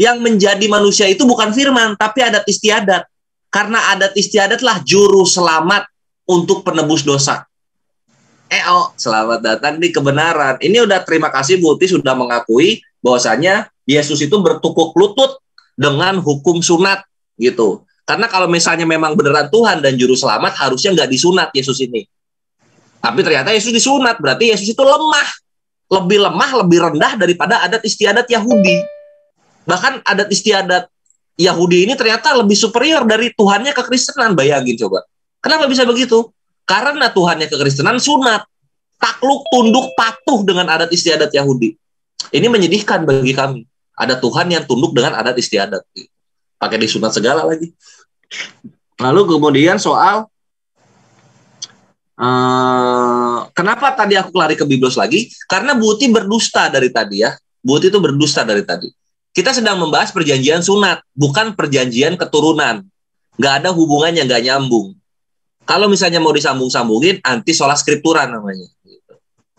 yang menjadi manusia itu bukan firman, tapi adat istiadat. Karena adat istiadatlah juru selamat untuk penebus dosa. Eh, oh, selamat datang di kebenaran. Ini udah terima kasih Buti sudah mengakui bahwasanya Yesus itu bertukuk lutut dengan hukum sunat gitu. Karena kalau misalnya memang beneran Tuhan dan juru selamat harusnya nggak disunat Yesus ini. Tapi ternyata Yesus disunat, berarti Yesus itu lemah. Lebih lemah, lebih rendah daripada adat istiadat Yahudi bahkan adat istiadat Yahudi ini ternyata lebih superior dari Tuhannya kekristenan bayangin coba kenapa bisa begitu karena Tuhannya kekristenan sunat takluk tunduk patuh dengan adat istiadat Yahudi ini menyedihkan bagi kami ada Tuhan yang tunduk dengan adat istiadat pakai disunat segala lagi lalu kemudian soal Uh, kenapa tadi aku lari ke Biblos lagi? Karena Buti berdusta dari tadi ya. Buti itu berdusta dari tadi. Kita sedang membahas perjanjian sunat, bukan perjanjian keturunan. Gak ada hubungannya, gak nyambung. Kalau misalnya mau disambung-sambungin, anti sholat skripturan namanya. Gitu.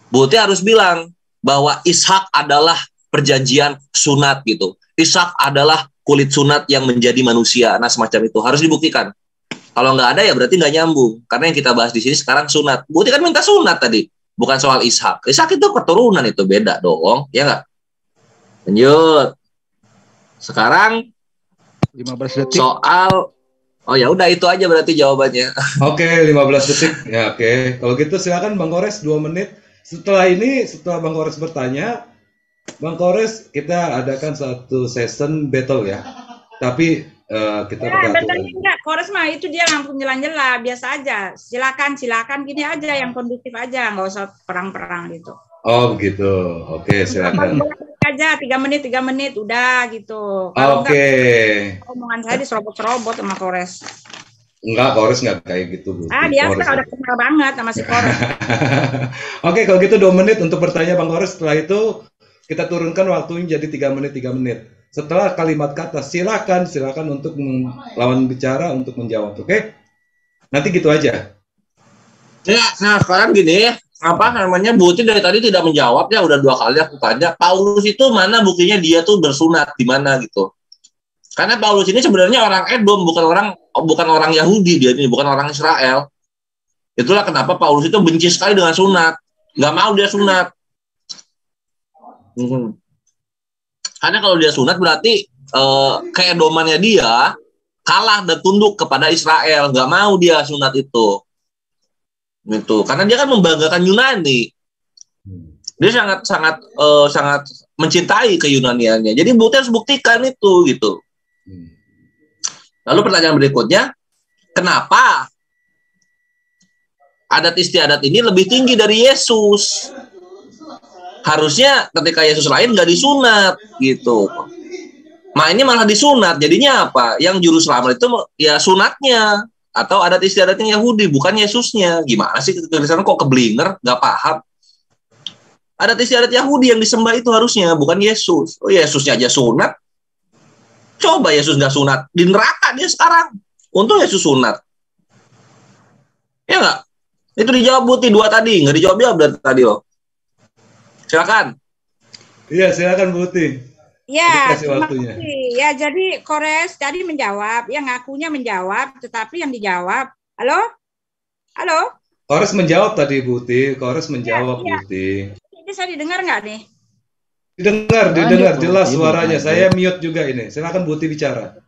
Berarti harus bilang bahwa Ishak adalah perjanjian sunat gitu. Ishak adalah kulit sunat yang menjadi manusia. Nah semacam itu harus dibuktikan. Kalau nggak ada ya berarti nggak nyambung. Karena yang kita bahas di sini sekarang sunat. Berarti kan minta sunat tadi, bukan soal Ishak. Ishak itu keturunan itu beda dong, ya nggak? Lanjut. Sekarang 15 detik. Soal Oh ya udah itu aja berarti jawabannya. <laughs> Oke, okay, 15 detik. Ya oke. Okay. Kalau gitu silakan Bang Kores 2 menit. Setelah ini setelah Bang Kores bertanya, Bang Kores kita adakan satu season battle ya. Tapi uh, kita ya, battle enggak. Kores mah itu dia lampu jelan-jelan biasa aja. Silakan silakan gini aja yang kondusif aja, nggak usah perang-perang gitu. Oh begitu. Oke, okay, silakan. aja tiga menit tiga menit udah gitu. Oke. Okay. omongan saya diserobot-serobot sama Kores. Enggak, Kores enggak kayak gitu. Bu. Ah, dia kan udah kenal banget sama si Kores. <laughs> Oke, okay, kalau gitu dua menit untuk bertanya Bang Kores. Setelah itu kita turunkan waktunya jadi tiga menit tiga menit. Setelah kalimat kata silakan silakan untuk lawan bicara untuk menjawab, oke? Okay? Nanti gitu aja. Ya, nah sekarang gini ya apa namanya bukti dari tadi tidak menjawab ya udah dua kali aku tanya Paulus itu mana buktinya dia tuh bersunat di mana gitu karena Paulus ini sebenarnya orang Edom bukan orang bukan orang Yahudi dia ini bukan orang Israel itulah kenapa Paulus itu benci sekali dengan sunat nggak mau dia sunat hmm. karena kalau dia sunat berarti eh, keedomannya dia kalah dan tunduk kepada Israel nggak mau dia sunat itu gitu karena dia kan membanggakan Yunani hmm. dia sangat sangat uh, sangat mencintai keyunaniannya jadi bukti harus buktikan itu gitu hmm. lalu pertanyaan berikutnya kenapa adat istiadat ini lebih tinggi dari Yesus harusnya ketika Yesus lain nggak disunat gitu Nah ini malah disunat jadinya apa yang juru selamat itu ya sunatnya atau adat istiadatnya Yahudi bukan Yesusnya gimana sih tulisan kok keblinger nggak paham adat istiadat Yahudi yang disembah itu harusnya bukan Yesus oh Yesusnya aja sunat coba Yesus nggak sunat di neraka dia sekarang untuk Yesus sunat ya nggak itu dijawab Buti dua tadi nggak dijawab jawab dari tadi loh silakan iya silakan Buti Ya, Ya, jadi Kores tadi menjawab, yang ngakunya menjawab, tetapi yang dijawab, halo, halo. Kores menjawab tadi Buti, Kores iya, menjawab ya, ya. Buti. saya didengar nggak nih? Didengar, didengar, jelas iya, suaranya. Iya, saya mute juga ini. Silakan Buti bicara.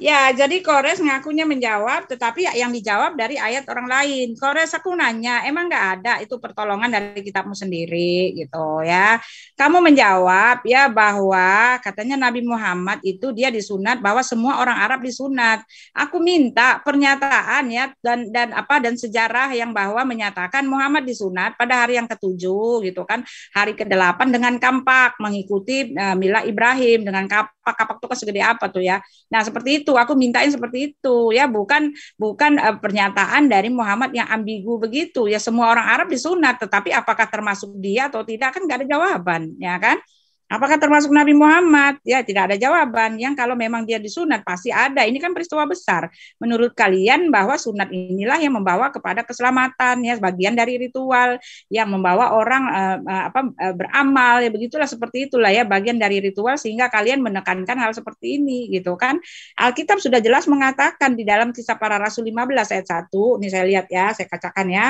Ya, jadi Kores ngakunya menjawab, tetapi ya yang dijawab dari ayat orang lain. Kores aku nanya, emang nggak ada itu pertolongan dari kitabmu sendiri gitu ya. Kamu menjawab ya bahwa katanya Nabi Muhammad itu dia disunat bahwa semua orang Arab disunat. Aku minta pernyataan ya dan dan apa dan sejarah yang bahwa menyatakan Muhammad disunat pada hari yang ketujuh gitu kan, hari kedelapan dengan kampak mengikuti uh, eh, Mila Ibrahim dengan kapak apa kapak tuh segede apa tuh ya nah seperti itu aku mintain seperti itu ya bukan bukan uh, pernyataan dari Muhammad yang ambigu begitu ya semua orang Arab disunat tetapi apakah termasuk dia atau tidak kan nggak ada jawaban ya kan Apakah termasuk Nabi Muhammad? Ya, tidak ada jawaban. Yang kalau memang dia disunat pasti ada. Ini kan peristiwa besar. Menurut kalian bahwa sunat inilah yang membawa kepada keselamatan ya, bagian dari ritual yang membawa orang eh, eh apa eh, beramal ya begitulah seperti itulah ya bagian dari ritual sehingga kalian menekankan hal seperti ini gitu kan. Alkitab sudah jelas mengatakan di dalam kisah para rasul 15 ayat 1. Ini saya lihat ya, saya kacakan ya.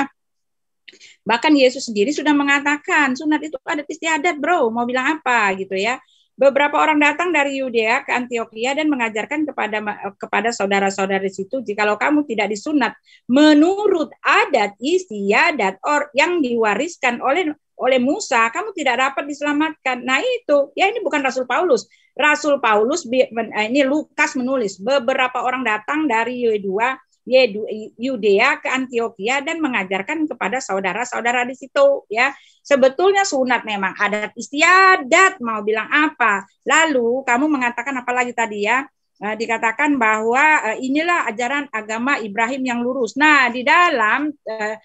Bahkan Yesus sendiri sudah mengatakan sunat itu adat istiadat, bro. Mau bilang apa gitu ya? Beberapa orang datang dari Yudea ke Antioquia dan mengajarkan kepada eh, kepada saudara-saudara di situ, jikalau kamu tidak disunat menurut adat istiadat or yang diwariskan oleh oleh Musa, kamu tidak dapat diselamatkan. Nah itu, ya ini bukan Rasul Paulus. Rasul Paulus eh, ini Lukas menulis beberapa orang datang dari Yudea Yudea ke Antioquia dan mengajarkan kepada saudara-saudara di situ ya. Sebetulnya sunat memang adat istiadat mau bilang apa. Lalu kamu mengatakan apa lagi tadi ya? Uh, dikatakan bahwa uh, inilah ajaran agama Ibrahim yang lurus. Nah, di dalam uh,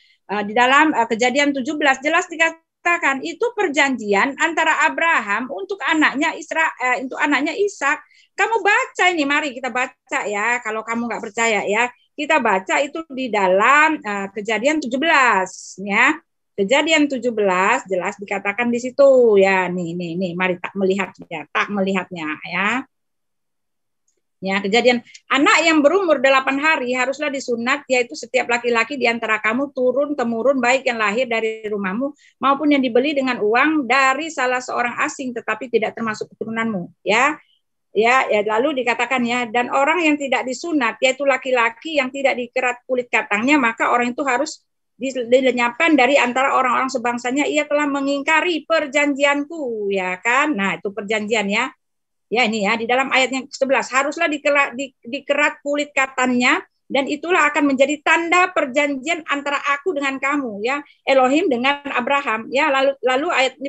di dalam kejadian 17 jelas dikatakan itu perjanjian antara Abraham untuk anaknya Isra untuk anaknya Ishak. Kamu baca ini, mari kita baca ya kalau kamu nggak percaya ya kita baca itu di dalam uh, kejadian 17 ya. Kejadian 17 jelas dikatakan di situ ya. Nih nih nih mari tak melihat ya, tak melihatnya ya. Ya, kejadian anak yang berumur 8 hari haruslah disunat yaitu setiap laki-laki di antara kamu turun temurun baik yang lahir dari rumahmu maupun yang dibeli dengan uang dari salah seorang asing tetapi tidak termasuk keturunanmu ya ya ya lalu dikatakan ya dan orang yang tidak disunat yaitu laki-laki yang tidak dikerat kulit katangnya maka orang itu harus dilenyapkan dari antara orang-orang sebangsanya ia telah mengingkari perjanjianku ya kan nah itu perjanjian ya ya ini ya di dalam ayat yang ke-11 haruslah dikerat, di, dikerat kulit katannya dan itulah akan menjadi tanda perjanjian antara aku dengan kamu ya Elohim dengan Abraham ya lalu lalu ayat 15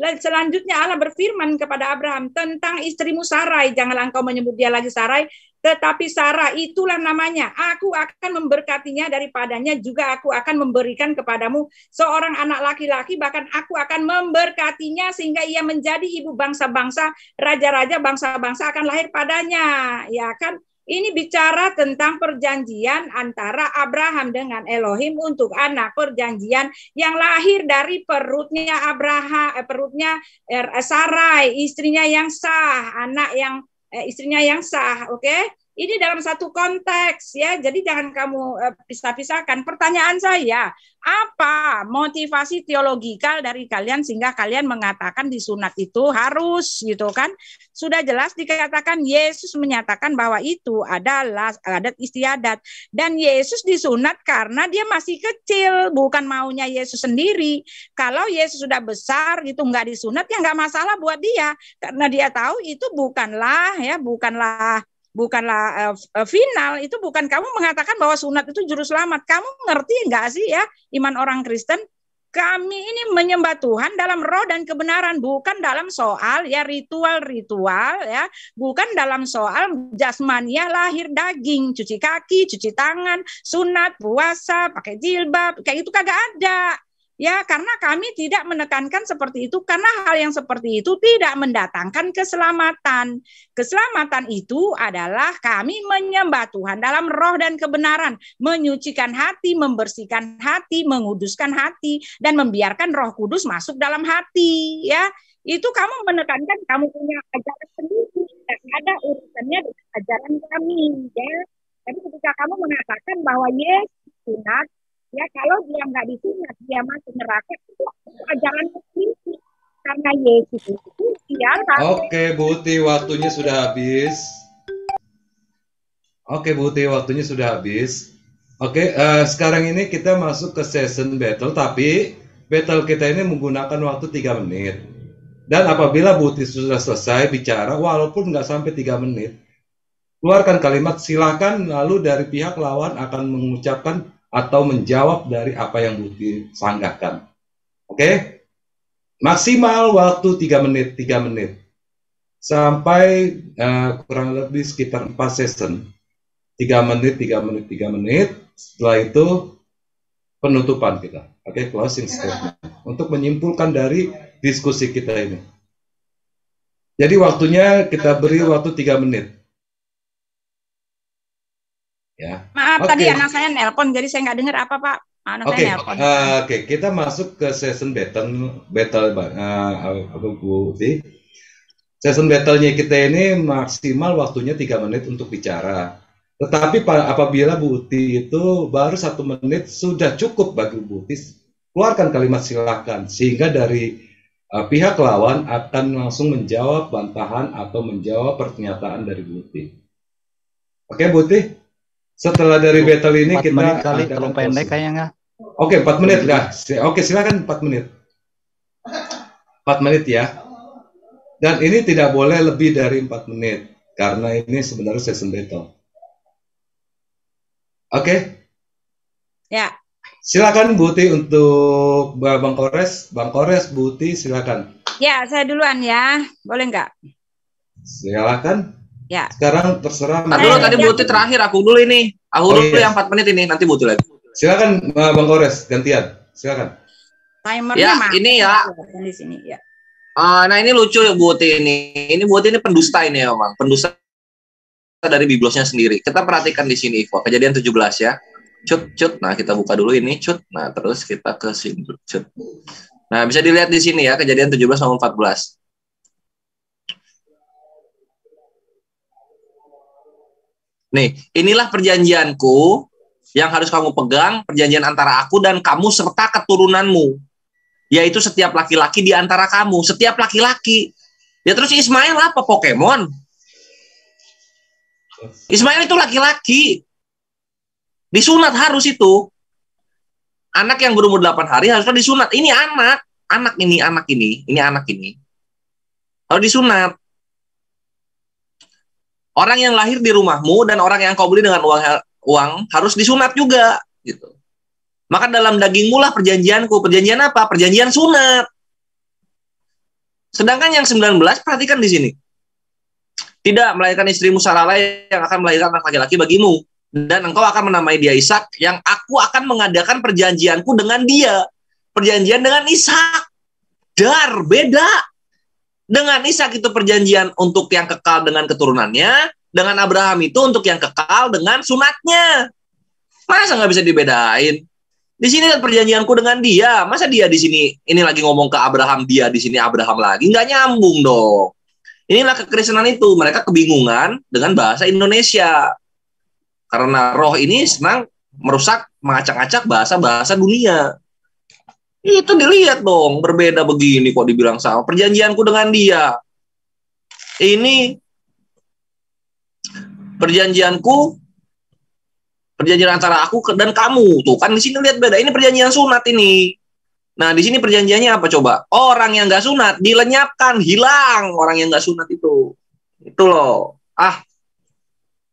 Selanjutnya Allah berfirman kepada Abraham tentang istrimu Sarai, janganlah engkau menyebut dia lagi Sarai, tetapi Sarah itulah namanya. Aku akan memberkatinya daripadanya juga aku akan memberikan kepadamu seorang anak laki-laki bahkan aku akan memberkatinya sehingga ia menjadi ibu bangsa-bangsa, raja-raja bangsa-bangsa akan lahir padanya. Ya kan? Ini bicara tentang perjanjian antara Abraham dengan Elohim untuk anak perjanjian yang lahir dari perutnya Abraham, eh, perutnya eh, Sarai, istrinya yang sah, anak yang eh, istrinya yang sah, oke? Okay? Ini dalam satu konteks ya. Jadi jangan kamu eh, pisah-pisahkan. Pertanyaan saya, apa motivasi teologikal dari kalian sehingga kalian mengatakan di sunat itu harus gitu kan? Sudah jelas dikatakan Yesus menyatakan bahwa itu adalah adat istiadat dan Yesus disunat karena dia masih kecil, bukan maunya Yesus sendiri. Kalau Yesus sudah besar gitu nggak disunat ya nggak masalah buat dia karena dia tahu itu bukanlah ya bukanlah bukanlah uh, final itu bukan kamu mengatakan bahwa sunat itu juru selamat. Kamu ngerti nggak sih ya iman orang Kristen? Kami ini menyembah Tuhan dalam roh dan kebenaran, bukan dalam soal ya ritual-ritual ya, bukan dalam soal jasmania lahir daging, cuci kaki, cuci tangan, sunat, puasa, pakai jilbab, kayak itu kagak ada Ya, karena kami tidak menekankan seperti itu karena hal yang seperti itu tidak mendatangkan keselamatan. Keselamatan itu adalah kami menyembah Tuhan dalam roh dan kebenaran, menyucikan hati, membersihkan hati, menguduskan hati dan membiarkan Roh Kudus masuk dalam hati, ya. Itu kamu menekankan kamu punya ajaran sendiri, dan ada urusannya dengan ajaran kami, ya. Tapi ketika kamu mengatakan bahwa Yesus ya kalau dia nggak disunat dia masuk neraka itu ajaran Kristus karena Yesus itu Oke Buti waktunya sudah habis Oke Buti waktunya sudah habis Oke uh, sekarang ini kita masuk ke season battle tapi battle kita ini menggunakan waktu 3 menit dan apabila Buti sudah selesai bicara walaupun nggak sampai 3 menit keluarkan kalimat silakan lalu dari pihak lawan akan mengucapkan atau menjawab dari apa yang sanggahkan. Oke? Okay? Maksimal waktu 3 menit, 3 menit. Sampai uh, kurang lebih sekitar 4 season. 3 menit, 3 menit, 3 menit. Setelah itu penutupan kita. Oke, okay, closing statement. Untuk menyimpulkan dari diskusi kita ini. Jadi waktunya kita beri waktu 3 menit. Ya. Maaf okay. tadi anak saya nelpon jadi saya nggak dengar apa Pak. Anak okay. Uh, Oke, eh, okay. kita masuk ke season battle battle uh, Bu Uti. Session battle kita ini maksimal waktunya tiga menit untuk bicara. Tetapi apabila Bu Uti itu baru satu menit sudah cukup bagi Bu Uti keluarkan kalimat silakan sehingga dari uh, pihak lawan akan langsung menjawab bantahan atau menjawab pernyataan dari Bu Uti. Oke Bu Uti, setelah dari battle ini kita menit kali kalau pendek kayaknya. Oke, empat menit lah Oke, silakan empat menit. empat menit ya. Dan ini tidak boleh lebih dari empat menit karena ini sebenarnya session battle. Oke. Ya. Silakan Buti untuk Bang Kores, Bang Kores Buti silakan. Ya, saya duluan ya. Boleh enggak Silakan. Ya. Sekarang terserah. Nah, dulu tadi butuh terakhir aku dulu ini. Aku oh, dulu iya. yang 4 menit ini nanti butuh lagi. Silakan eh, Bang Kores gantian. Silakan. Timernya ya, mah. ini ya. Di sini ya. Uh, nah ini lucu ya buat ini. Ini buat ini pendusta ini ya Bang. Pendusta dari biblosnya sendiri. Kita perhatikan di sini Ivo. Kejadian 17 ya. Cut, cut. Nah, kita buka dulu ini, cut. Nah, terus kita ke sini, cut. Nah, bisa dilihat di sini ya, kejadian 17 sama belas Nih, inilah perjanjianku yang harus kamu pegang, perjanjian antara aku dan kamu serta keturunanmu. Yaitu setiap laki-laki di antara kamu, setiap laki-laki. Ya terus Ismail apa? Pokemon. Ismail itu laki-laki. Disunat harus itu. Anak yang berumur 8 hari harusnya disunat. Ini anak, anak ini, anak ini, ini anak ini. Harus disunat orang yang lahir di rumahmu dan orang yang kau beli dengan uang uang harus disunat juga gitu. Maka dalam dagingmu lah perjanjianku. Perjanjian apa? Perjanjian sunat. Sedangkan yang 19 perhatikan di sini. Tidak melahirkan istrimu lain yang akan melahirkan anak laki-laki bagimu dan engkau akan menamai dia Ishak yang aku akan mengadakan perjanjianku dengan dia. Perjanjian dengan Ishak. Dar beda. Dengan Ishak itu perjanjian untuk yang kekal dengan keturunannya, dengan Abraham itu untuk yang kekal dengan sunatnya. Masa nggak bisa dibedain? Di sini perjanjianku dengan dia, masa dia di sini ini lagi ngomong ke Abraham, dia di sini Abraham lagi, nggak nyambung dong. Inilah kekristenan itu, mereka kebingungan dengan bahasa Indonesia. Karena roh ini senang merusak, mengacak-acak bahasa-bahasa dunia. Itu dilihat dong, berbeda begini kok dibilang sama. Perjanjianku dengan dia. Ini perjanjianku perjanjian antara aku dan kamu tuh kan di sini lihat beda ini perjanjian sunat ini nah di sini perjanjiannya apa coba orang yang nggak sunat dilenyapkan hilang orang yang nggak sunat itu itu loh ah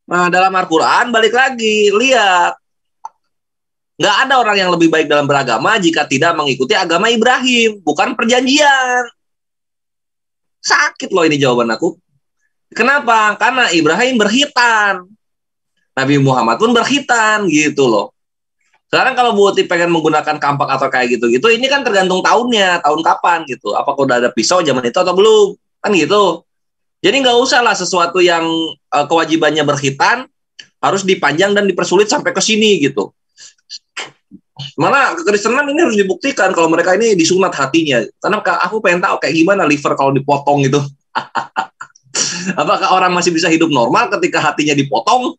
nah dalam Al-Quran balik lagi lihat Nggak ada orang yang lebih baik dalam beragama jika tidak mengikuti agama Ibrahim, bukan perjanjian. Sakit loh ini jawaban aku. Kenapa? Karena Ibrahim berhitan. Nabi Muhammad pun berhitan gitu loh. Sekarang kalau Bu Uti pengen menggunakan kampak atau kayak gitu-gitu, ini kan tergantung tahunnya, tahun kapan gitu. Apakah udah ada pisau zaman itu atau belum? Kan gitu. Jadi nggak usah lah sesuatu yang eh, kewajibannya berhitan harus dipanjang dan dipersulit sampai ke sini gitu. Mana kekristenan ini harus dibuktikan kalau mereka ini disunat hatinya. Karena aku pengen tahu kayak gimana liver kalau dipotong itu. <laughs> Apakah orang masih bisa hidup normal ketika hatinya dipotong?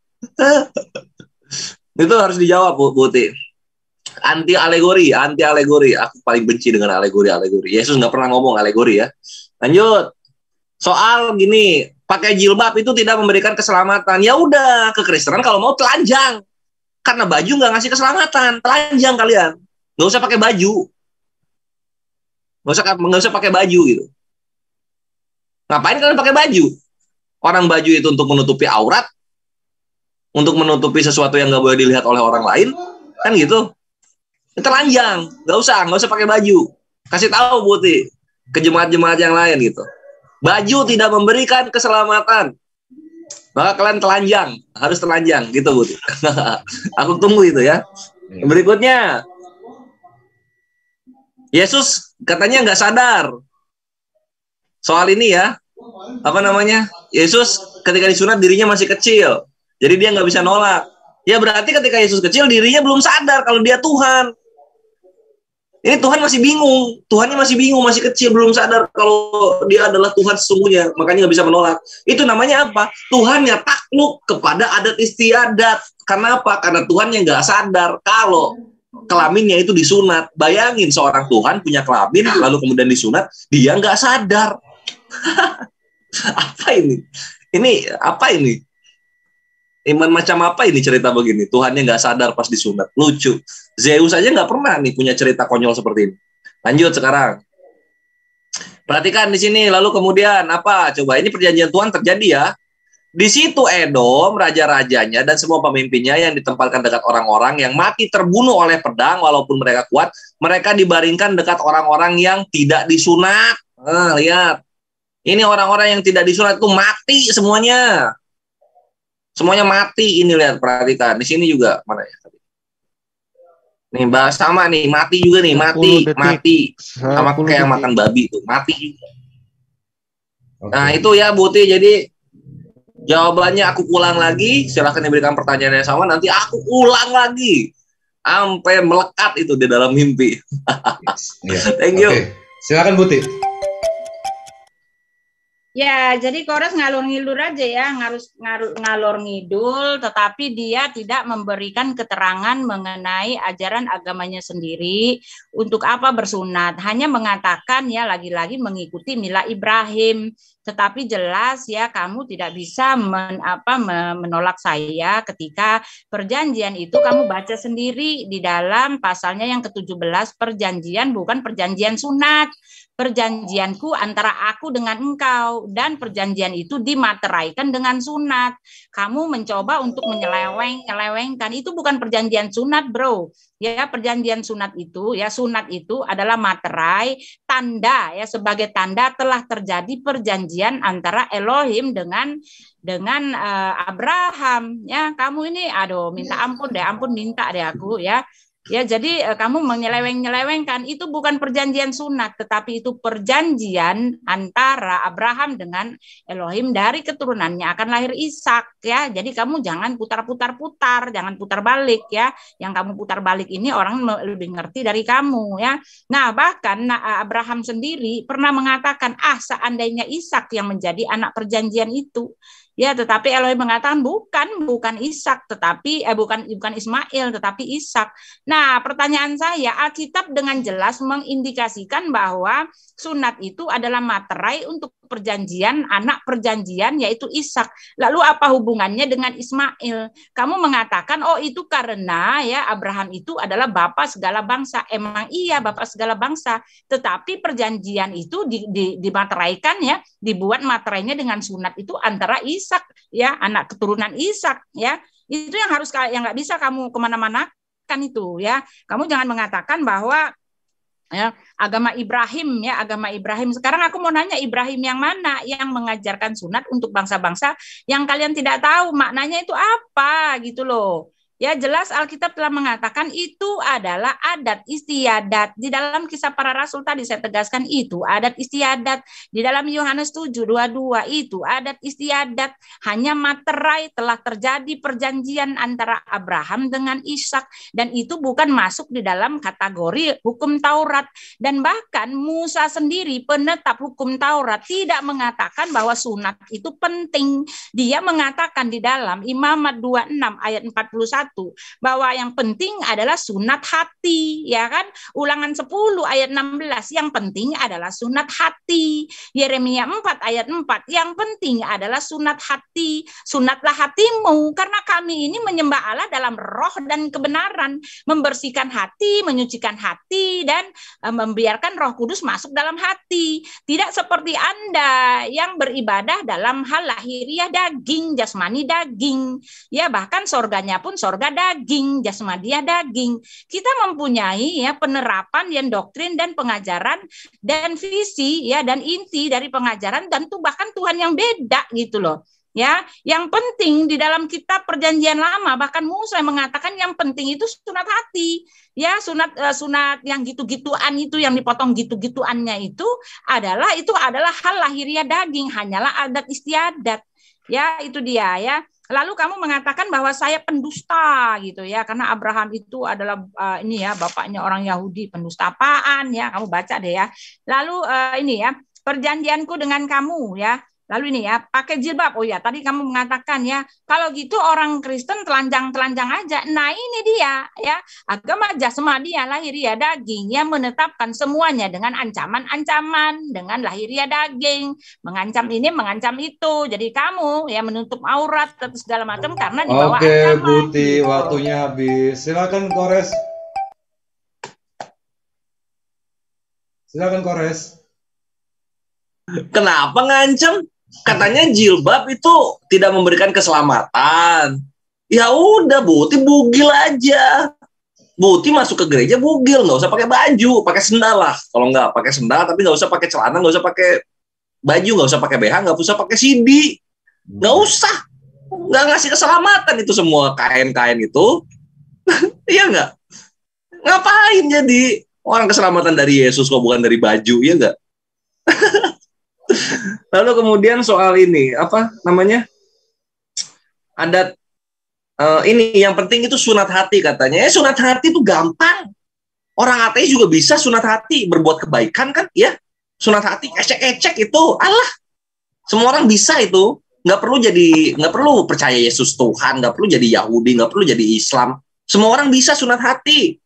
<laughs> itu harus dijawab, Bu Buti. Anti alegori, anti alegori. Aku paling benci dengan alegori, alegori. Yesus nggak pernah ngomong alegori ya. Lanjut. Soal gini, pakai jilbab itu tidak memberikan keselamatan. Ya udah, kekristenan kalau mau telanjang karena baju nggak ngasih keselamatan telanjang kalian nggak usah pakai baju nggak usah nggak usah pakai baju gitu ngapain kalian pakai baju orang baju itu untuk menutupi aurat untuk menutupi sesuatu yang nggak boleh dilihat oleh orang lain kan gitu telanjang nggak usah nggak usah pakai baju kasih tahu buti ke jemaat-jemaat yang lain gitu baju tidak memberikan keselamatan maka kalian telanjang harus telanjang gitu bu. <laughs> aku tunggu itu ya iya. berikutnya Yesus katanya nggak sadar soal ini ya apa namanya Yesus ketika disunat dirinya masih kecil jadi dia nggak bisa nolak ya berarti ketika Yesus kecil dirinya belum sadar kalau dia Tuhan ini Tuhan masih bingung, Tuhannya masih bingung, masih kecil, belum sadar kalau dia adalah Tuhan sesungguhnya, makanya nggak bisa menolak. Itu namanya apa? Tuhan yang takluk kepada adat istiadat. Kenapa? Karena Tuhan yang nggak sadar kalau kelaminnya itu disunat. Bayangin seorang Tuhan punya kelamin, lalu kemudian disunat, dia nggak sadar. <laughs> apa ini? Ini apa ini? Iman macam apa ini cerita begini? Tuhannya nggak sadar pas disunat. Lucu. Zeus aja nggak pernah nih punya cerita konyol seperti ini. Lanjut sekarang. Perhatikan di sini, lalu kemudian apa? Coba ini perjanjian Tuhan terjadi ya. Di situ Edom, raja-rajanya dan semua pemimpinnya yang ditempatkan dekat orang-orang yang mati terbunuh oleh pedang walaupun mereka kuat, mereka dibaringkan dekat orang-orang yang tidak disunat. Nah, lihat. Ini orang-orang yang tidak disunat itu mati semuanya. Semuanya mati ini lihat perhatikan. Di sini juga mana ya Nih bahas sama nih, mati juga nih, mati, mati. Sama kayak detik. makan babi tuh, mati juga. Okay. Nah, itu ya Buti. Jadi jawabannya aku ulang lagi, silahkan diberikan pertanyaan yang sama nanti aku ulang lagi. Sampai melekat itu di dalam mimpi. yes. yeah. <laughs> Thank you. Okay. Silakan Buti. Ya, jadi Kores ngalur ngidul aja ya, ngalur, ngalur, ngalur ngidul, tetapi dia tidak memberikan keterangan mengenai ajaran agamanya sendiri untuk apa bersunat. Hanya mengatakan ya lagi-lagi mengikuti mila Ibrahim, tetapi jelas ya kamu tidak bisa men, apa, menolak saya ketika perjanjian itu kamu baca sendiri di dalam pasalnya yang ke-17 perjanjian bukan perjanjian sunat perjanjianku antara aku dengan engkau dan perjanjian itu dimateraikan dengan sunat. Kamu mencoba untuk menyeleweng nyelewengkan itu bukan perjanjian sunat, Bro. Ya, perjanjian sunat itu ya sunat itu adalah materai tanda ya sebagai tanda telah terjadi perjanjian antara Elohim dengan dengan uh, Abraham ya. Kamu ini aduh minta ampun deh, ampun minta deh aku ya. Ya, jadi eh, kamu menyeleweng-nyelewengkan itu bukan perjanjian sunat, tetapi itu perjanjian antara Abraham dengan Elohim dari keturunannya akan lahir Ishak ya. Jadi kamu jangan putar-putar-putar, jangan putar balik ya. Yang kamu putar balik ini orang lebih ngerti dari kamu ya. Nah, bahkan nah, eh, Abraham sendiri pernah mengatakan, "Ah, seandainya Ishak yang menjadi anak perjanjian itu." Ya, tetapi Elohim mengatakan bukan, bukan Ishak, tetapi eh bukan bukan Ismail, tetapi Ishak. Nah, pertanyaan saya, Alkitab dengan jelas mengindikasikan bahwa sunat itu adalah materai untuk perjanjian anak perjanjian yaitu Ishak. Lalu apa hubungannya dengan Ismail? Kamu mengatakan oh itu karena ya Abraham itu adalah bapak segala bangsa. Emang iya bapak segala bangsa, tetapi perjanjian itu di, di, dimateraikan ya, dibuat materainya dengan sunat itu antara Ishak Ishak ya anak keturunan Ishak ya itu yang harus yang nggak bisa kamu kemana-mana kan itu ya kamu jangan mengatakan bahwa ya agama Ibrahim ya agama Ibrahim sekarang aku mau nanya Ibrahim yang mana yang mengajarkan sunat untuk bangsa-bangsa yang kalian tidak tahu maknanya itu apa gitu loh Ya jelas Alkitab telah mengatakan itu adalah adat istiadat. Di dalam kisah para rasul tadi saya tegaskan itu adat istiadat. Di dalam Yohanes 7, 22 itu adat istiadat. Hanya materai telah terjadi perjanjian antara Abraham dengan Ishak dan itu bukan masuk di dalam kategori hukum Taurat. Dan bahkan Musa sendiri penetap hukum Taurat tidak mengatakan bahwa sunat itu penting. Dia mengatakan di dalam Imamat 26 ayat 41 satu bahwa yang penting adalah sunat hati ya kan ulangan 10 ayat 16 yang penting adalah sunat hati Yeremia 4 ayat 4 yang penting adalah sunat hati sunatlah hatimu karena kami ini menyembah Allah dalam roh dan kebenaran membersihkan hati menyucikan hati dan e, membiarkan Roh Kudus masuk dalam hati tidak seperti Anda yang beribadah dalam hal lahiriah daging jasmani daging ya bahkan sorganya pun sorga surga daging, jasmadiah daging. Kita mempunyai ya penerapan yang doktrin dan pengajaran dan visi ya dan inti dari pengajaran dan tuh bahkan Tuhan yang beda gitu loh. Ya, yang penting di dalam kitab perjanjian lama bahkan Musa yang mengatakan yang penting itu sunat hati. Ya, sunat uh, sunat yang gitu-gituan itu yang dipotong gitu-gituannya itu adalah itu adalah hal lahiriah daging, hanyalah adat istiadat. Ya, itu dia ya. Lalu kamu mengatakan bahwa saya pendusta gitu ya, karena Abraham itu adalah uh, ini ya bapaknya orang Yahudi, pendusta apaan ya? Kamu baca deh ya. Lalu uh, ini ya, perjanjianku dengan kamu ya Lalu ini ya, pakai jilbab. Oh ya, tadi kamu mengatakan ya, kalau gitu orang Kristen telanjang-telanjang aja. Nah ini dia ya, agama lahiriah lahiria dagingnya menetapkan semuanya dengan ancaman-ancaman, dengan lahiria daging, mengancam ini, mengancam itu. Jadi kamu ya menutup aurat terus segala macam karena di bawah Oke, Buti, waktunya habis. Silakan Kores. Silakan Kores. Kenapa ngancam? katanya jilbab itu tidak memberikan keselamatan. Ya udah Buti bugil aja. Buti masuk ke gereja bugil, nggak usah pakai baju, pakai sendal lah. Kalau nggak pakai sendal, tapi nggak usah pakai celana, nggak usah pakai baju, nggak usah pakai BH, nggak usah pakai CD, nggak hmm. usah, nggak ngasih keselamatan itu semua kain-kain itu, <laughs> iya nggak? Ngapain jadi orang keselamatan dari Yesus kok bukan dari baju, iya nggak? <laughs> Lalu kemudian soal ini apa namanya adat uh, ini yang penting itu sunat hati katanya. Ya sunat hati itu gampang. Orang ateis juga bisa sunat hati berbuat kebaikan kan? Ya sunat hati ecek-ecek itu Allah. Semua orang bisa itu. Nggak perlu jadi nggak perlu percaya Yesus Tuhan, nggak perlu jadi Yahudi, nggak perlu jadi Islam. Semua orang bisa sunat hati.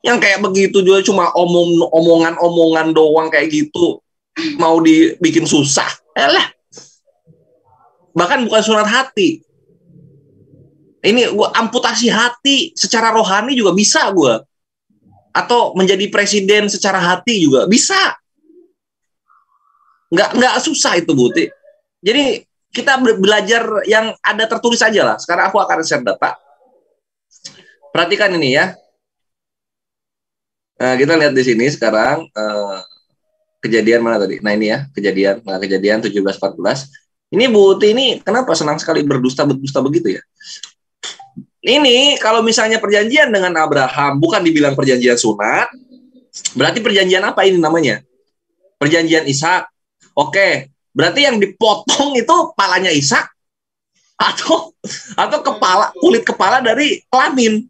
Yang kayak begitu juga cuma omong omongan-omongan doang kayak gitu mau dibikin susah. Elah. Ya Bahkan bukan surat hati. Ini gua amputasi hati secara rohani juga bisa gua. Atau menjadi presiden secara hati juga bisa. Nggak nggak susah itu, Buti. Jadi kita belajar yang ada tertulis aja lah. Sekarang aku akan share data. Perhatikan ini ya. Nah, kita lihat di sini sekarang. Uh, kejadian mana tadi? Nah ini ya kejadian, nah, kejadian 17-14. Ini Bu Uti ini kenapa senang sekali berdusta berdusta begitu ya? Ini kalau misalnya perjanjian dengan Abraham bukan dibilang perjanjian sunat, berarti perjanjian apa ini namanya? Perjanjian Ishak. Oke, berarti yang dipotong itu palanya Ishak atau atau kepala kulit kepala dari kelamin.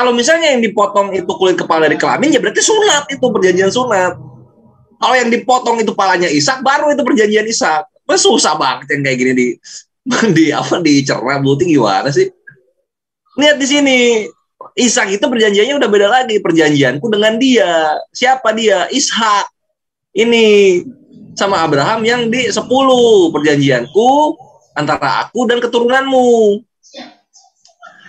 Kalau misalnya yang dipotong itu kulit kepala dari kelamin, ya berarti sunat itu perjanjian sunat. Kalau yang dipotong itu palanya Ishak, baru itu perjanjian Ishak. Susah banget yang kayak gini di <laughs> di apa dicerna tinggi gimana sih? Lihat di sini Ishak itu perjanjiannya udah beda lagi perjanjianku dengan dia. Siapa dia? Ishak. Ini sama Abraham yang di sepuluh perjanjianku antara aku dan keturunanmu.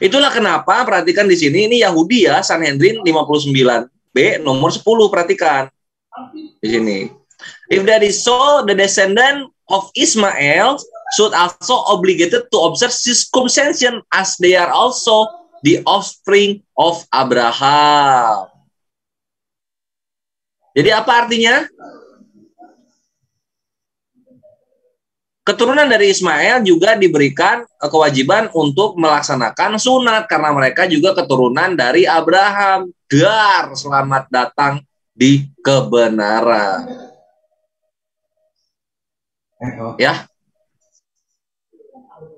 Itulah kenapa perhatikan di sini ini Yahudi ya Sanhedrin 59B nomor 10 perhatikan di sini. If that is so, the descendant of Ismael should also obligated to observe circumcision as they are also the offspring of Abraham. Jadi apa artinya? Keturunan dari Ismail juga diberikan eh, kewajiban untuk melaksanakan sunat karena mereka juga keturunan dari Abraham. Dar, selamat datang di kebenaran. Eh, oh. Ya.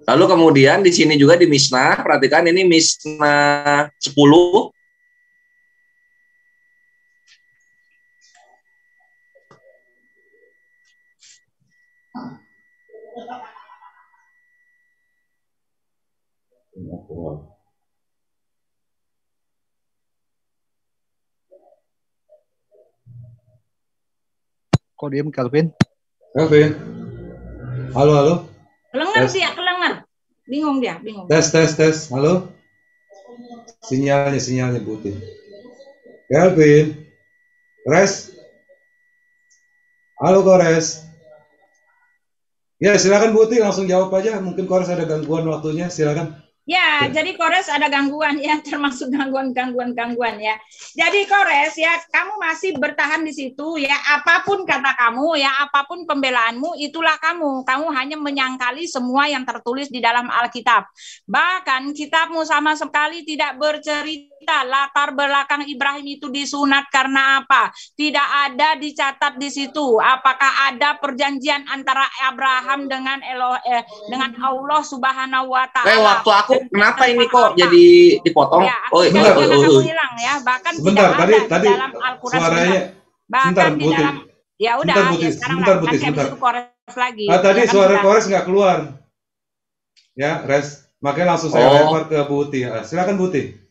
Lalu kemudian di sini juga di Misnah, perhatikan ini Misnah 10 Kok diem Calvin? Calvin. Halo, halo. Kelengar sih ya, kelengar. Bingung dia, bingung. Tes, tes, tes. Halo. Sinyalnya, sinyalnya putih. Calvin. Res. Halo, Kores. Ya, silakan Buti langsung jawab aja. Mungkin Kores ada gangguan waktunya. Silakan. Ya, jadi Kores ada gangguan ya, <laughs> termasuk gangguan-gangguan-gangguan ya. Jadi Kores ya, kamu masih bertahan di situ ya, apapun kata kamu ya, apapun pembelaanmu, itulah kamu. Kamu hanya menyangkali semua yang tertulis di dalam Alkitab. Bahkan kitabmu sama sekali tidak bercerita kita latar belakang Ibrahim itu disunat karena apa? Tidak ada dicatat di situ. Apakah ada perjanjian antara Abraham dengan Elo, eh, dengan Allah Subhanahu wa taala? Eh, waktu aku Dan kenapa ini kok jadi dipotong? Ya, oh, iya. oh, oh, hilang ya. Bahkan sebentar, tidak tadi, tadi dalam Al-Quran suaranya bahkan sebentar, di dalam ya udah sebentar, putih, ya sekarang sebentar, putih, sebentar. kores lagi. Nah, tadi ya, suara kan kores nggak keluar. Ya, res. Makanya langsung saya lempar oh. ke Buti. Ah, silakan Buti.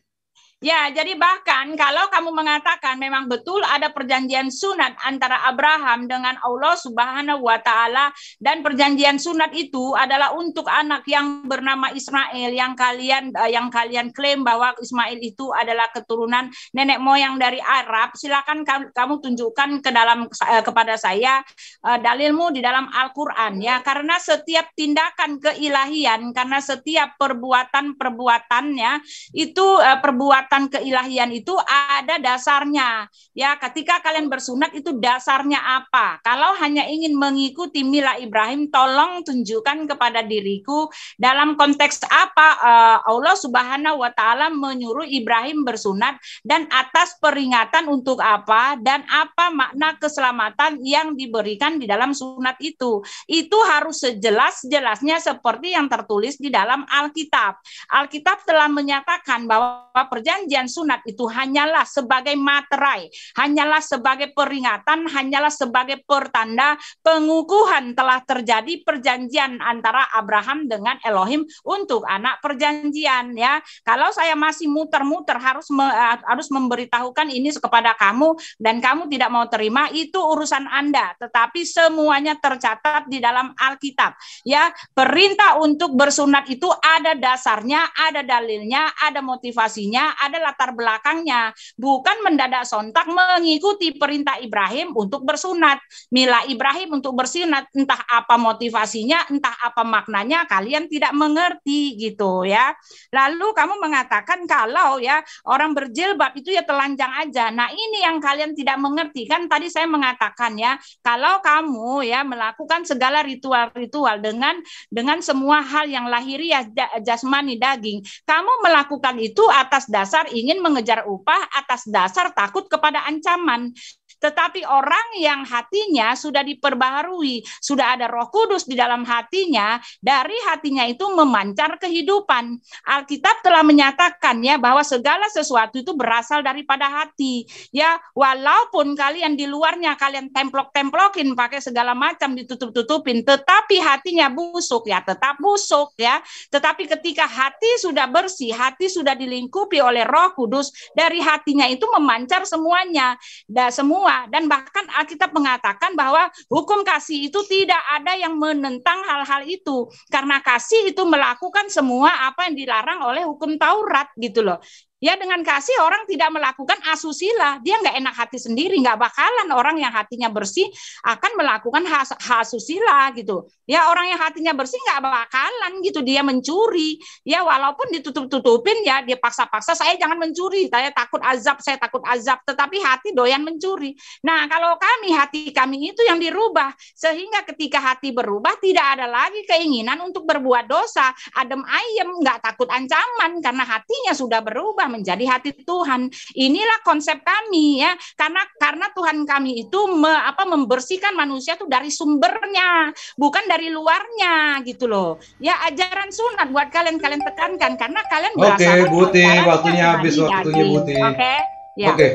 Ya, jadi bahkan kalau kamu mengatakan memang betul ada perjanjian sunat antara Abraham dengan Allah Subhanahu wa taala dan perjanjian sunat itu adalah untuk anak yang bernama Ismail yang kalian eh, yang kalian klaim bahwa Ismail itu adalah keturunan nenek moyang dari Arab, silakan kamu tunjukkan ke dalam eh, kepada saya eh, dalilmu di dalam Al-Qur'an ya karena setiap tindakan keilahian karena setiap perbuatan-perbuatannya itu perbuatan kekuatan keilahian itu ada dasarnya. Ya, ketika kalian bersunat itu dasarnya apa? Kalau hanya ingin mengikuti mila Ibrahim, tolong tunjukkan kepada diriku dalam konteks apa eh, Allah Subhanahu wa taala menyuruh Ibrahim bersunat dan atas peringatan untuk apa dan apa makna keselamatan yang diberikan di dalam sunat itu. Itu harus sejelas-jelasnya seperti yang tertulis di dalam Alkitab. Alkitab telah menyatakan bahwa perjanjian perjanjian sunat itu hanyalah sebagai materai, hanyalah sebagai peringatan, hanyalah sebagai pertanda pengukuhan telah terjadi perjanjian antara Abraham dengan Elohim untuk anak perjanjian ya. Kalau saya masih muter-muter harus me, eh, harus memberitahukan ini kepada kamu dan kamu tidak mau terima itu urusan Anda, tetapi semuanya tercatat di dalam Alkitab. Ya, perintah untuk bersunat itu ada dasarnya, ada dalilnya, ada motivasinya, ada ada latar belakangnya, bukan mendadak sontak mengikuti perintah Ibrahim untuk bersunat. Mila Ibrahim untuk bersunat, entah apa motivasinya, entah apa maknanya, kalian tidak mengerti gitu ya. Lalu kamu mengatakan kalau ya orang berjilbab itu ya telanjang aja. Nah ini yang kalian tidak mengerti kan tadi saya mengatakan ya kalau kamu ya melakukan segala ritual-ritual dengan dengan semua hal yang lahiriah jasmani daging, kamu melakukan itu atas dasar ingin mengejar upah atas dasar takut kepada ancaman. Tetapi orang yang hatinya sudah diperbaharui, sudah ada Roh Kudus di dalam hatinya, dari hatinya itu memancar kehidupan. Alkitab telah menyatakan ya bahwa segala sesuatu itu berasal daripada hati. Ya, walaupun kalian di luarnya kalian templok-templokin pakai segala macam ditutup-tutupin, tetapi hatinya busuk ya, tetap busuk ya. Tetapi ketika hati sudah bersih, hati sudah dilingkupi oleh Roh Kudus, dari hatinya itu memancar semuanya. Dan semua dan bahkan Alkitab mengatakan bahwa hukum kasih itu tidak ada yang menentang hal-hal itu karena kasih itu melakukan semua apa yang dilarang oleh hukum Taurat gitu loh ya dengan kasih orang tidak melakukan asusila dia nggak enak hati sendiri nggak bakalan orang yang hatinya bersih akan melakukan has, asusila gitu ya orang yang hatinya bersih nggak bakalan gitu dia mencuri ya walaupun ditutup tutupin ya dia paksa-paksa saya jangan mencuri saya takut azab saya takut azab tetapi hati doyan mencuri nah kalau kami hati kami itu yang dirubah sehingga ketika hati berubah tidak ada lagi keinginan untuk berbuat dosa adem ayem nggak takut ancaman karena hatinya sudah berubah menjadi hati Tuhan. Inilah konsep kami ya. Karena karena Tuhan kami itu me, apa membersihkan manusia itu dari sumbernya, bukan dari luarnya gitu loh. Ya ajaran sunat buat kalian kalian tekankan karena kalian Oke, okay, Buti, waktunya habis waktunya Buti. Oke. Ya. Oke.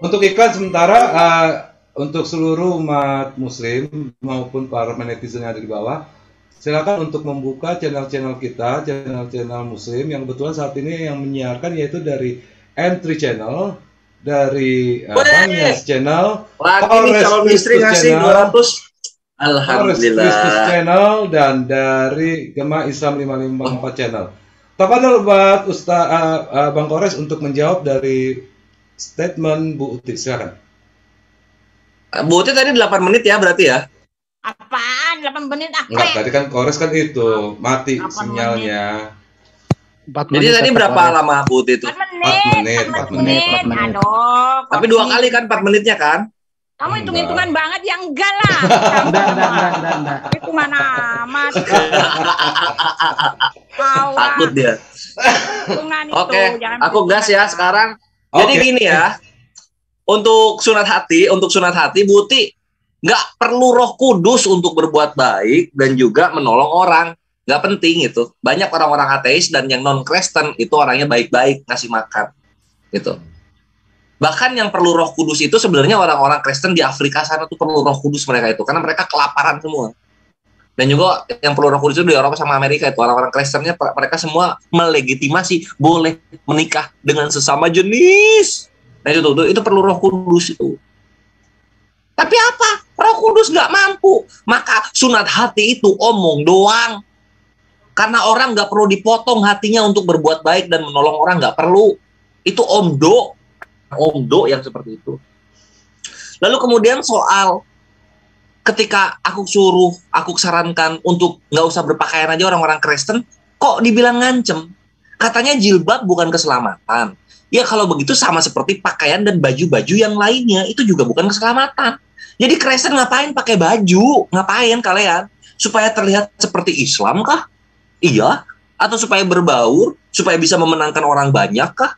Untuk iklan sementara uh, untuk seluruh umat muslim maupun para netizen yang ada di bawah silakan untuk membuka channel-channel kita, channel-channel muslim yang kebetulan saat ini yang menyiarkan yaitu dari entry channel dari uh, eh, Bang channel, Lagi calon istri ngasih 200 Alhamdulillah. Christus channel dan dari Gema Islam 554 oh. channel. dulu buat Ustaz uh, eh, uh, eh, Bang Kores untuk menjawab dari statement Bu Uti silakan. Bu Uti tadi 8 menit ya berarti ya? Apaan 8 menit apa? Ah, enggak, tadi kan kores kan itu, mati sinyalnya. Menit. Jadi tadi berapa lama aku itu? 4 menit. 4 menit, 4 menit. 4 menit. 4 menit. Aduh. Tapi dua kali kan 4 menitnya kan? Kamu hitung-hitungan banget yang enggak lah. <laughs> Enggak, enggak, enggak, enggak. Itu mana amat. <laughs> Takut dia. Oke, okay. Oke, aku gas ya sekarang. Jadi gini ya. Untuk sunat hati, untuk sunat hati Buti nggak perlu roh kudus untuk berbuat baik dan juga menolong orang nggak penting itu banyak orang-orang ateis dan yang non Kristen itu orangnya baik-baik ngasih makan gitu bahkan yang perlu roh kudus itu sebenarnya orang-orang Kristen di Afrika sana tuh perlu roh kudus mereka itu karena mereka kelaparan semua dan juga yang perlu roh kudus itu di Eropa sama Amerika itu orang-orang Kristennya mereka semua melegitimasi boleh menikah dengan sesama jenis nah itu tuh itu perlu roh kudus itu tapi apa? Roh Kudus nggak mampu. Maka sunat hati itu omong doang. Karena orang nggak perlu dipotong hatinya untuk berbuat baik dan menolong orang nggak perlu. Itu omdo, omdo yang seperti itu. Lalu kemudian soal ketika aku suruh, aku sarankan untuk nggak usah berpakaian aja orang-orang Kristen, kok dibilang ngancem? Katanya jilbab bukan keselamatan. Ya kalau begitu sama seperti pakaian dan baju-baju yang lainnya, itu juga bukan keselamatan. Jadi Kristen ngapain pakai baju? Ngapain kalian? Supaya terlihat seperti Islam kah? Iya. Atau supaya berbaur? Supaya bisa memenangkan orang banyak kah?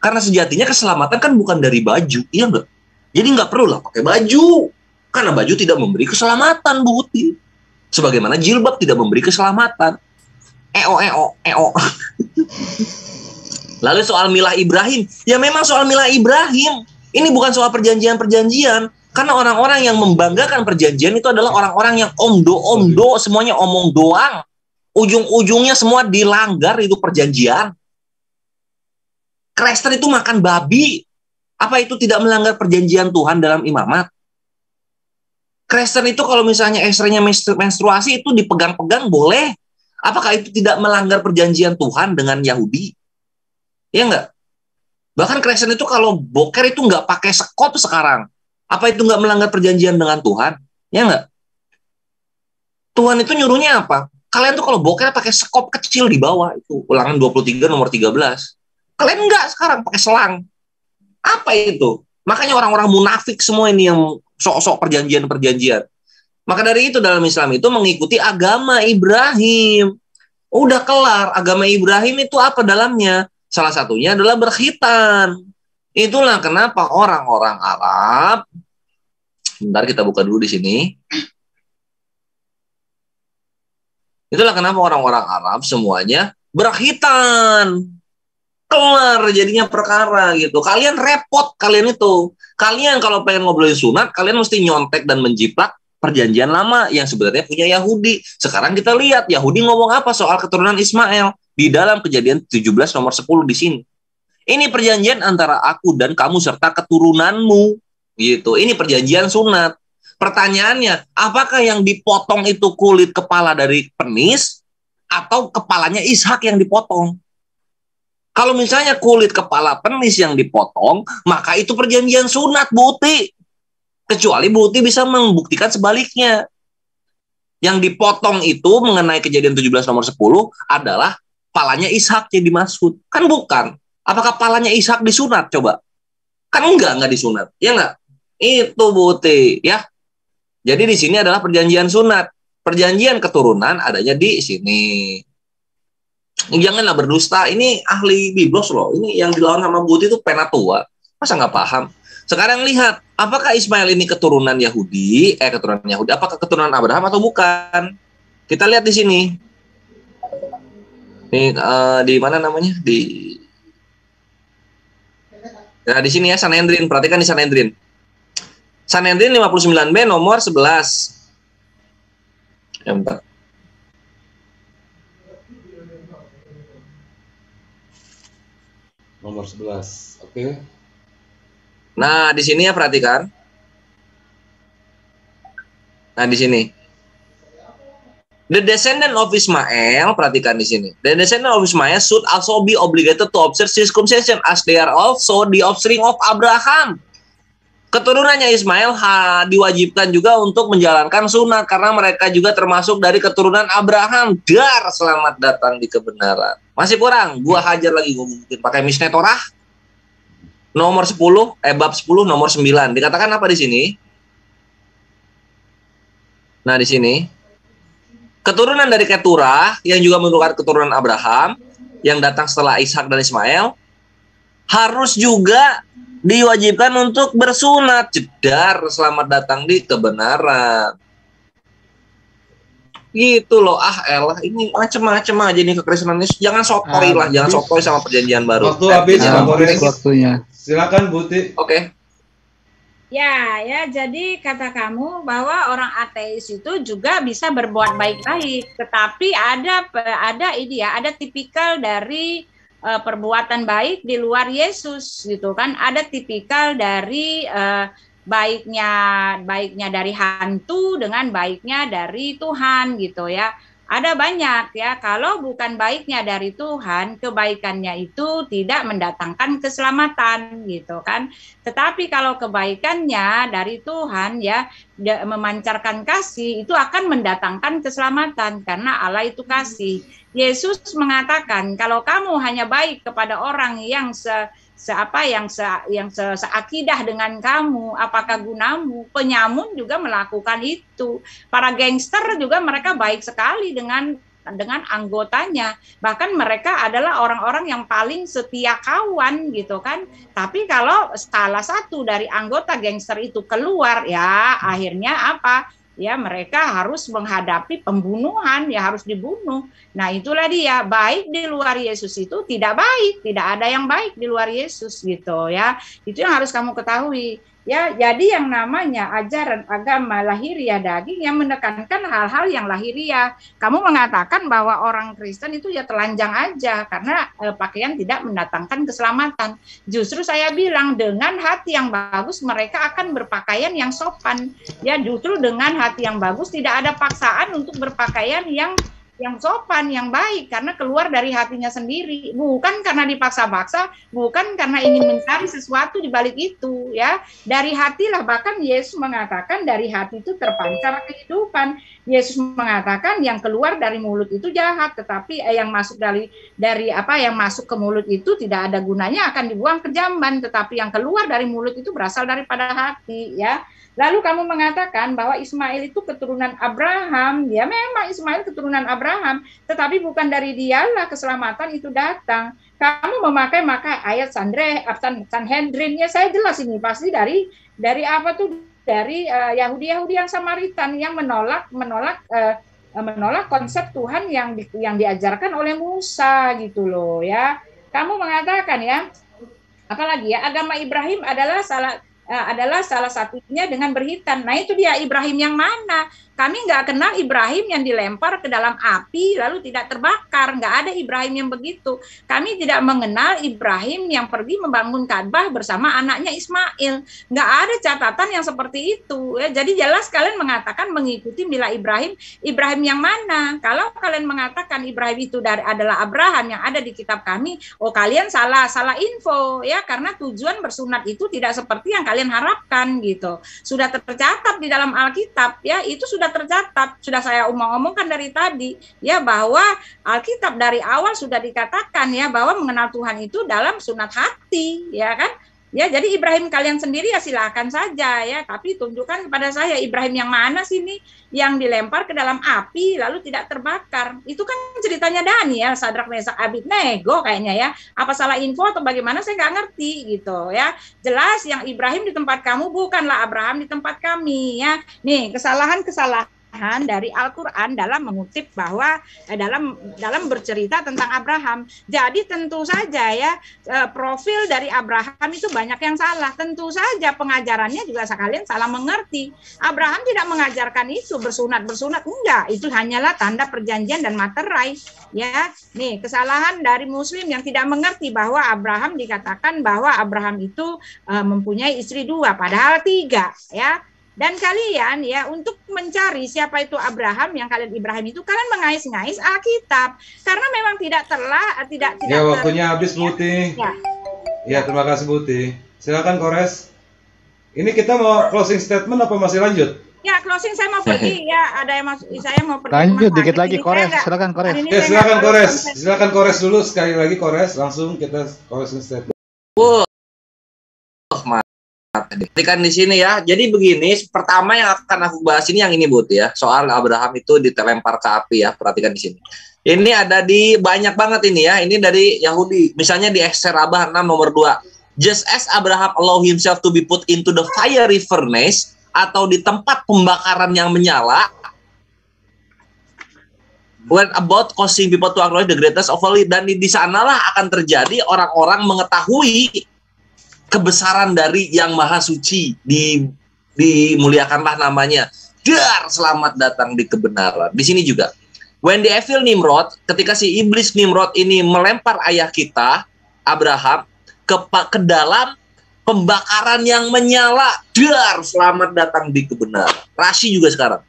Karena sejatinya keselamatan kan bukan dari baju, iya enggak? Jadi nggak perlu lah pakai baju. Karena baju tidak memberi keselamatan, Bu Uti. Sebagaimana jilbab tidak memberi keselamatan. Eo, eo, eo. <laughs> Lalu soal milah Ibrahim. Ya memang soal milah Ibrahim. Ini bukan soal perjanjian-perjanjian. Karena orang-orang yang membanggakan perjanjian itu adalah orang-orang yang omdo-omdo, semuanya omong doang. Ujung-ujungnya semua dilanggar itu perjanjian. Kristen itu makan babi. Apa itu tidak melanggar perjanjian Tuhan dalam imamat? Kristen itu kalau misalnya ekstranya menstruasi itu dipegang-pegang boleh. Apakah itu tidak melanggar perjanjian Tuhan dengan Yahudi? Ya enggak? Bahkan Kristen itu kalau boker itu nggak pakai sekop sekarang. Apa itu nggak melanggar perjanjian dengan Tuhan? Ya nggak? Tuhan itu nyuruhnya apa? Kalian tuh kalau boker pakai sekop kecil di bawah itu. Ulangan 23 nomor 13. Kalian nggak sekarang pakai selang. Apa itu? Makanya orang-orang munafik semua ini yang sok-sok perjanjian-perjanjian. Maka dari itu dalam Islam itu mengikuti agama Ibrahim. Udah kelar, agama Ibrahim itu apa dalamnya? Salah satunya adalah berkhitan. Itulah kenapa orang-orang Arab Bentar kita buka dulu di sini. Itulah kenapa orang-orang Arab semuanya berakitan. Kelar jadinya perkara gitu. Kalian repot kalian itu. Kalian kalau pengen ngobrolin sunat, kalian mesti nyontek dan menjiplak perjanjian lama yang sebenarnya punya Yahudi. Sekarang kita lihat Yahudi ngomong apa soal keturunan Ismail di dalam kejadian 17 nomor 10 di sini. Ini perjanjian antara aku dan kamu serta keturunanmu. Gitu. Ini perjanjian sunat. Pertanyaannya, apakah yang dipotong itu kulit kepala dari penis atau kepalanya Ishak yang dipotong? Kalau misalnya kulit kepala penis yang dipotong, maka itu perjanjian sunat buti. Kecuali buti bisa membuktikan sebaliknya. Yang dipotong itu mengenai kejadian 17 nomor 10 adalah kepalanya Ishak yang dimaksud. Kan bukan. Apakah palanya Ishak disunat coba? Kan enggak, enggak disunat. Ya enggak? Itu bukti, ya. Jadi di sini adalah perjanjian sunat. Perjanjian keturunan adanya di sini. Janganlah berdusta. Ini ahli biblos loh. Ini yang dilawan sama bukti itu penatua. Masa nggak paham? Sekarang lihat, apakah Ismail ini keturunan Yahudi? Eh, keturunan Yahudi. Apakah keturunan Abraham atau bukan? Kita lihat di sini. Ini uh, eh, di mana namanya? Di Nah, di sini ya Sanhedrin, perhatikan di Sanhedrin. Sanhedrin 59B nomor 11. Ya, Nomor 11. Oke. Okay. Nah, di sini ya perhatikan. Nah, di sini. The descendant of Ismael, perhatikan di sini. The descendant of Ismael should also be obligated to observe circumcision as they are also the offspring of Abraham. Keturunannya Ismail ha, diwajibkan juga untuk menjalankan sunnah karena mereka juga termasuk dari keturunan Abraham. Dar, selamat datang di kebenaran. Masih kurang, gua hajar lagi gua mungkin pakai misne torah. Nomor 10, eh bab 10 nomor 9. Dikatakan apa di sini? Nah, di sini keturunan dari Keturah yang juga merupakan keturunan Abraham yang datang setelah Ishak dan Ismail harus juga diwajibkan untuk bersunat jedar selamat datang di kebenaran gitu loh ah elah ini macem-macem aja nih kekristenan ini jangan sokoi ah, lah jangan sokoi sama perjanjian baru waktu habis ya, waktunya silakan Buti oke okay. Ya, ya. Jadi kata kamu bahwa orang ateis itu juga bisa berbuat baik-baik, tetapi ada ada ini ya, ada tipikal dari uh, perbuatan baik di luar Yesus gitu kan. Ada tipikal dari uh, baiknya baiknya dari hantu dengan baiknya dari Tuhan gitu ya. Ada banyak ya, kalau bukan baiknya dari Tuhan, kebaikannya itu tidak mendatangkan keselamatan gitu kan. Tetapi kalau kebaikannya dari Tuhan ya memancarkan kasih itu akan mendatangkan keselamatan karena Allah itu kasih. Hmm. Yesus mengatakan kalau kamu hanya baik kepada orang yang se seapa yang se yang se, seakidah dengan kamu apakah gunamu penyamun juga melakukan itu para gangster juga mereka baik sekali dengan dengan anggotanya bahkan mereka adalah orang-orang yang paling setia kawan gitu kan tapi kalau salah satu dari anggota gangster itu keluar ya akhirnya apa ya mereka harus menghadapi pembunuhan ya harus dibunuh. Nah, itulah dia baik di luar Yesus itu tidak baik, tidak ada yang baik di luar Yesus gitu ya. Itu yang harus kamu ketahui. Ya, jadi yang namanya ajaran agama lahiriah daging yang menekankan hal-hal yang lahiriah. Kamu mengatakan bahwa orang Kristen itu ya telanjang aja karena eh, pakaian tidak mendatangkan keselamatan. Justru saya bilang dengan hati yang bagus mereka akan berpakaian yang sopan. Ya, justru dengan hati yang bagus tidak ada paksaan untuk berpakaian yang yang sopan, yang baik karena keluar dari hatinya sendiri, bukan karena dipaksa-paksa, bukan karena ingin mencari sesuatu di balik itu ya. Dari hatilah bahkan Yesus mengatakan dari hati itu terpancar kehidupan. Yesus mengatakan yang keluar dari mulut itu jahat, tetapi eh, yang masuk dari dari apa yang masuk ke mulut itu tidak ada gunanya akan dibuang ke jamban, tetapi yang keluar dari mulut itu berasal daripada hati ya. Lalu kamu mengatakan bahwa Ismail itu keturunan Abraham. Ya memang Ismail keturunan Abraham, tetapi bukan dari dialah keselamatan itu datang. Kamu memakai maka ayat Sandre, eh, San, San ya saya jelas ini pasti dari dari apa tuh dari eh, yahudi Yahudi Yahudi yang Samaritan yang menolak menolak uh, menolak konsep Tuhan yang di, yang diajarkan oleh Musa gitu loh ya. Kamu mengatakan ya apalagi ya agama Ibrahim adalah salah Eh, adalah salah satunya dengan berhitan. Nah itu dia Ibrahim yang mana? Kami nggak kenal Ibrahim yang dilempar ke dalam api lalu tidak terbakar. Nggak ada Ibrahim yang begitu. Kami tidak mengenal Ibrahim yang pergi membangun Ka'bah bersama anaknya Ismail. Nggak ada catatan yang seperti itu. Ya, jadi jelas kalian mengatakan mengikuti mila Ibrahim. Ibrahim yang mana? Kalau kalian mengatakan Ibrahim itu dari adalah Abraham yang ada di kitab kami, oh kalian salah salah info ya karena tujuan bersunat itu tidak seperti yang kalian harapkan gitu. Sudah tercatat di dalam Alkitab ya itu sudah sudah tercatat, sudah saya omong-omongkan dari tadi, ya bahwa Alkitab dari awal sudah dikatakan ya bahwa mengenal Tuhan itu dalam sunat hati, ya kan? Ya, jadi Ibrahim kalian sendiri ya silakan saja ya, tapi tunjukkan kepada saya Ibrahim yang mana sini yang dilempar ke dalam api lalu tidak terbakar. Itu kan ceritanya Daniel, ya, Sadrak Mesak Abid nego kayaknya ya. Apa salah info atau bagaimana saya nggak ngerti gitu ya. Jelas yang Ibrahim di tempat kamu bukanlah Abraham di tempat kami ya. Nih, kesalahan-kesalahan Tuhan dari Al-Qur'an dalam mengutip bahwa eh, dalam dalam bercerita tentang Abraham. Jadi tentu saja ya eh, profil dari Abraham itu banyak yang salah. Tentu saja pengajarannya juga sekalian salah mengerti. Abraham tidak mengajarkan itu bersunat-bersunat enggak, itu hanyalah tanda perjanjian dan materai ya. Nih, kesalahan dari muslim yang tidak mengerti bahwa Abraham dikatakan bahwa Abraham itu eh, mempunyai istri dua padahal tiga ya dan kalian ya untuk mencari siapa itu Abraham yang kalian Ibrahim itu kalian mengais-ngais Alkitab karena memang tidak telah eh, tidak tidak Ya waktunya ter... habis Buti. Ya. ya terima kasih Buti. Silakan Kores. Ini kita mau closing statement apa masih lanjut? Ya closing saya mau pergi <laughs> ya ada yang masuk saya mau pergi. Lanjut dikit lagi Kores silakan Kores. Ya silakan Kores. Silakan Kores dulu sekali lagi Kores langsung kita closing statement. Wow. Perhatikan di sini ya. Jadi begini, pertama yang akan aku bahas ini yang ini buat ya. Soal Abraham itu ditelempar ke api ya. Perhatikan di sini. Ini ada di banyak banget ini ya. Ini dari Yahudi. Misalnya di Esther Abah 6 nomor 2. Just as Abraham allow himself to be put into the fiery furnace atau di tempat pembakaran yang menyala, when about causing people to acknowledge the greatest of all dan di, di sanalah akan terjadi orang-orang mengetahui kebesaran dari Yang Maha Suci di dimuliakanlah namanya. Dar, selamat datang di kebenaran. Di sini juga. When the evil Nimrod, ketika si iblis Nimrod ini melempar ayah kita, Abraham, ke, ke dalam pembakaran yang menyala. Dar, selamat datang di kebenaran. Rasi juga sekarang.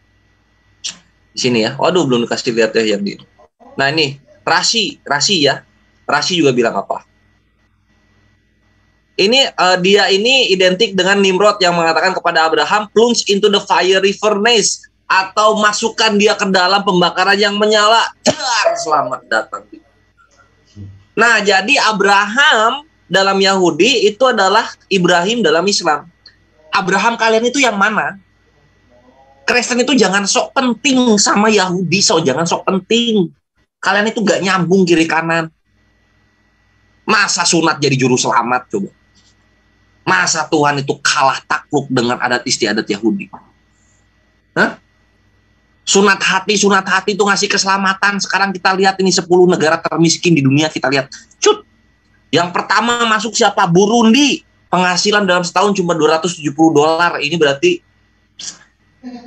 Di sini ya. Waduh, belum dikasih lihat ya yang di. Nah ini, Rasi, Rasi ya. Rasi juga bilang apa? ini uh, dia ini identik dengan Nimrod yang mengatakan kepada Abraham plunge into the fiery furnace atau masukkan dia ke dalam pembakaran yang menyala selamat datang nah jadi Abraham dalam Yahudi itu adalah Ibrahim dalam Islam Abraham kalian itu yang mana Kristen itu jangan sok penting sama Yahudi so jangan sok penting kalian itu gak nyambung kiri kanan masa sunat jadi juru selamat coba Masa Tuhan itu kalah takluk dengan adat istiadat Yahudi? Hah? Sunat hati, sunat hati itu ngasih keselamatan. Sekarang kita lihat ini 10 negara termiskin di dunia, kita lihat. Cut! Yang pertama masuk siapa? Burundi. Penghasilan dalam setahun cuma 270 dolar. Ini berarti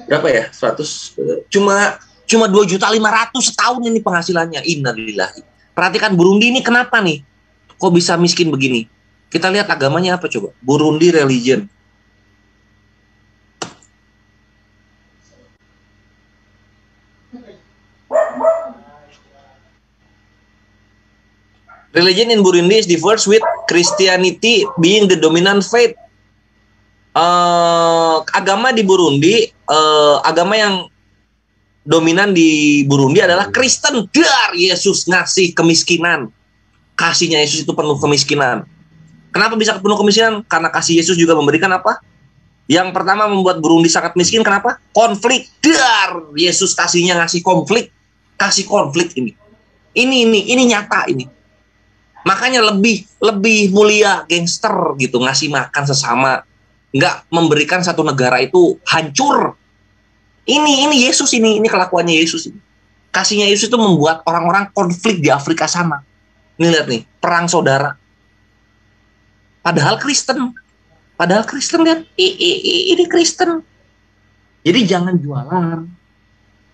berapa ya? 100 cuma cuma 2 juta 500 setahun ini penghasilannya. Innalillahi. Perhatikan Burundi ini kenapa nih? Kok bisa miskin begini? Kita lihat agamanya apa coba? Burundi religion. Religion in Burundi is diverse with Christianity being the dominant faith. Uh, agama di Burundi, uh, agama yang dominan di Burundi adalah Kristen. Dar Yesus ngasih kemiskinan. Kasihnya Yesus itu penuh kemiskinan. Kenapa bisa penuh kemiskinan? Karena kasih Yesus juga memberikan apa? Yang pertama membuat Burundi sangat miskin kenapa? Konflik. Dar, Yesus kasihnya ngasih konflik, kasih konflik ini. Ini ini ini nyata ini. Makanya lebih lebih mulia gangster gitu ngasih makan sesama, nggak memberikan satu negara itu hancur. Ini ini Yesus ini ini kelakuannya Yesus ini. Kasihnya Yesus itu membuat orang-orang konflik di Afrika sana. Nih lihat nih, perang saudara. Padahal Kristen. Padahal Kristen kan lihat, ini Kristen. Jadi jangan jualan.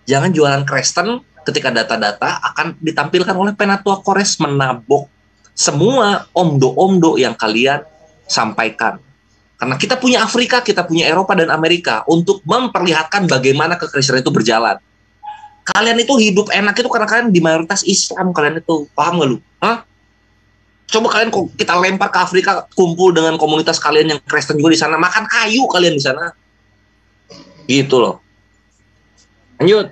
Jangan jualan Kristen ketika data-data akan ditampilkan oleh Penatua Kores menabok semua omdo-omdo yang kalian sampaikan. Karena kita punya Afrika, kita punya Eropa dan Amerika untuk memperlihatkan bagaimana kekristenan itu berjalan. Kalian itu hidup enak itu karena kalian di mayoritas Islam, kalian itu paham gak lu? Hah? coba kalian kita lempar ke Afrika kumpul dengan komunitas kalian yang Kristen juga di sana makan kayu kalian di sana gitu loh lanjut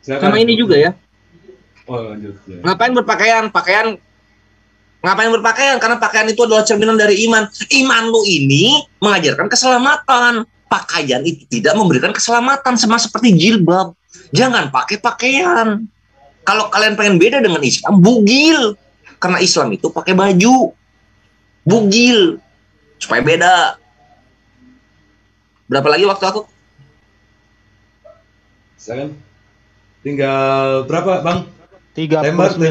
Silakan. sama ini juga ya oh, lanjut, ya. ngapain berpakaian pakaian ngapain berpakaian karena pakaian itu adalah cerminan dari iman iman lo ini mengajarkan keselamatan pakaian itu tidak memberikan keselamatan sama seperti jilbab jangan pakai pakaian kalau kalian pengen beda dengan Islam bugil karena Islam itu pakai baju bugil supaya beda berapa lagi waktu aku silakan tinggal berapa bang 39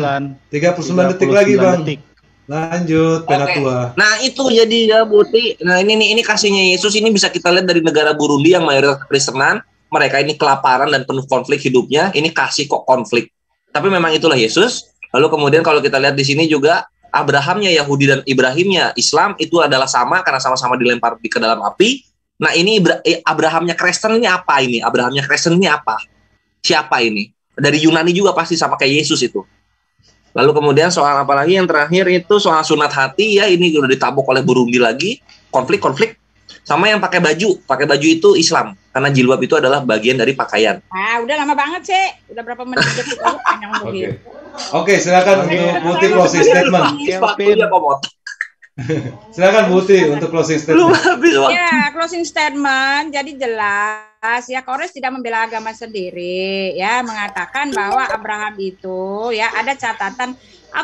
39 detik lagi bang detik. Lanjut, Penatua. Okay. Nah, itu jadi ya, Buti. Nah, ini ini ini kasihnya Yesus ini bisa kita lihat dari negara Burundi yang mayoritas Kristenan. Mereka ini kelaparan dan penuh konflik hidupnya. Ini kasih kok konflik. Tapi memang itulah Yesus. Lalu kemudian kalau kita lihat di sini juga Abrahamnya Yahudi dan Ibrahimnya Islam itu adalah sama karena sama-sama dilempar di ke dalam api. Nah ini Ibra eh, Abrahamnya Kristen ini apa ini? Abrahamnya Kristen ini apa? Siapa ini? Dari Yunani juga pasti sama kayak Yesus itu. Lalu kemudian soal apa lagi yang terakhir itu soal sunat hati ya ini sudah ditabuk oleh Burundi lagi konflik-konflik sama yang pakai baju pakai baju itu Islam karena jilbab itu adalah bagian dari pakaian. Ah udah lama banget sih udah berapa menit gitu panjang Oke, silakan untuk Muti closing statement. <laughs> silakan Muti untuk closing statement. Ya, closing statement. Jadi jelas ya Kores tidak membela agama sendiri ya mengatakan bahwa Abraham itu ya ada catatan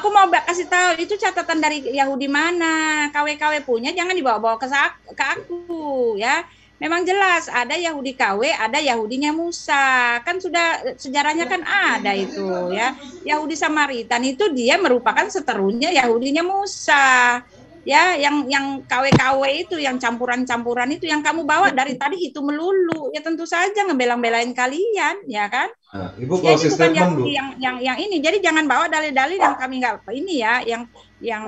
Aku mau kasih tahu itu catatan dari Yahudi mana, KW-KW punya jangan dibawa-bawa ke, ke aku ya memang jelas ada Yahudi KW, ada Yahudinya Musa. Kan sudah sejarahnya kan ada itu ya. Yahudi Samaritan itu dia merupakan seterunya Yahudinya Musa. Ya, yang yang KW-KW itu, yang campuran-campuran itu yang kamu bawa dari tadi itu melulu. Ya tentu saja ngebelang-belain kalian, ya kan? Nah, Ibu kalau Jadi bukan yang, yang yang yang ini. Jadi jangan bawa dalil-dalil yang kami enggak ini ya, yang yang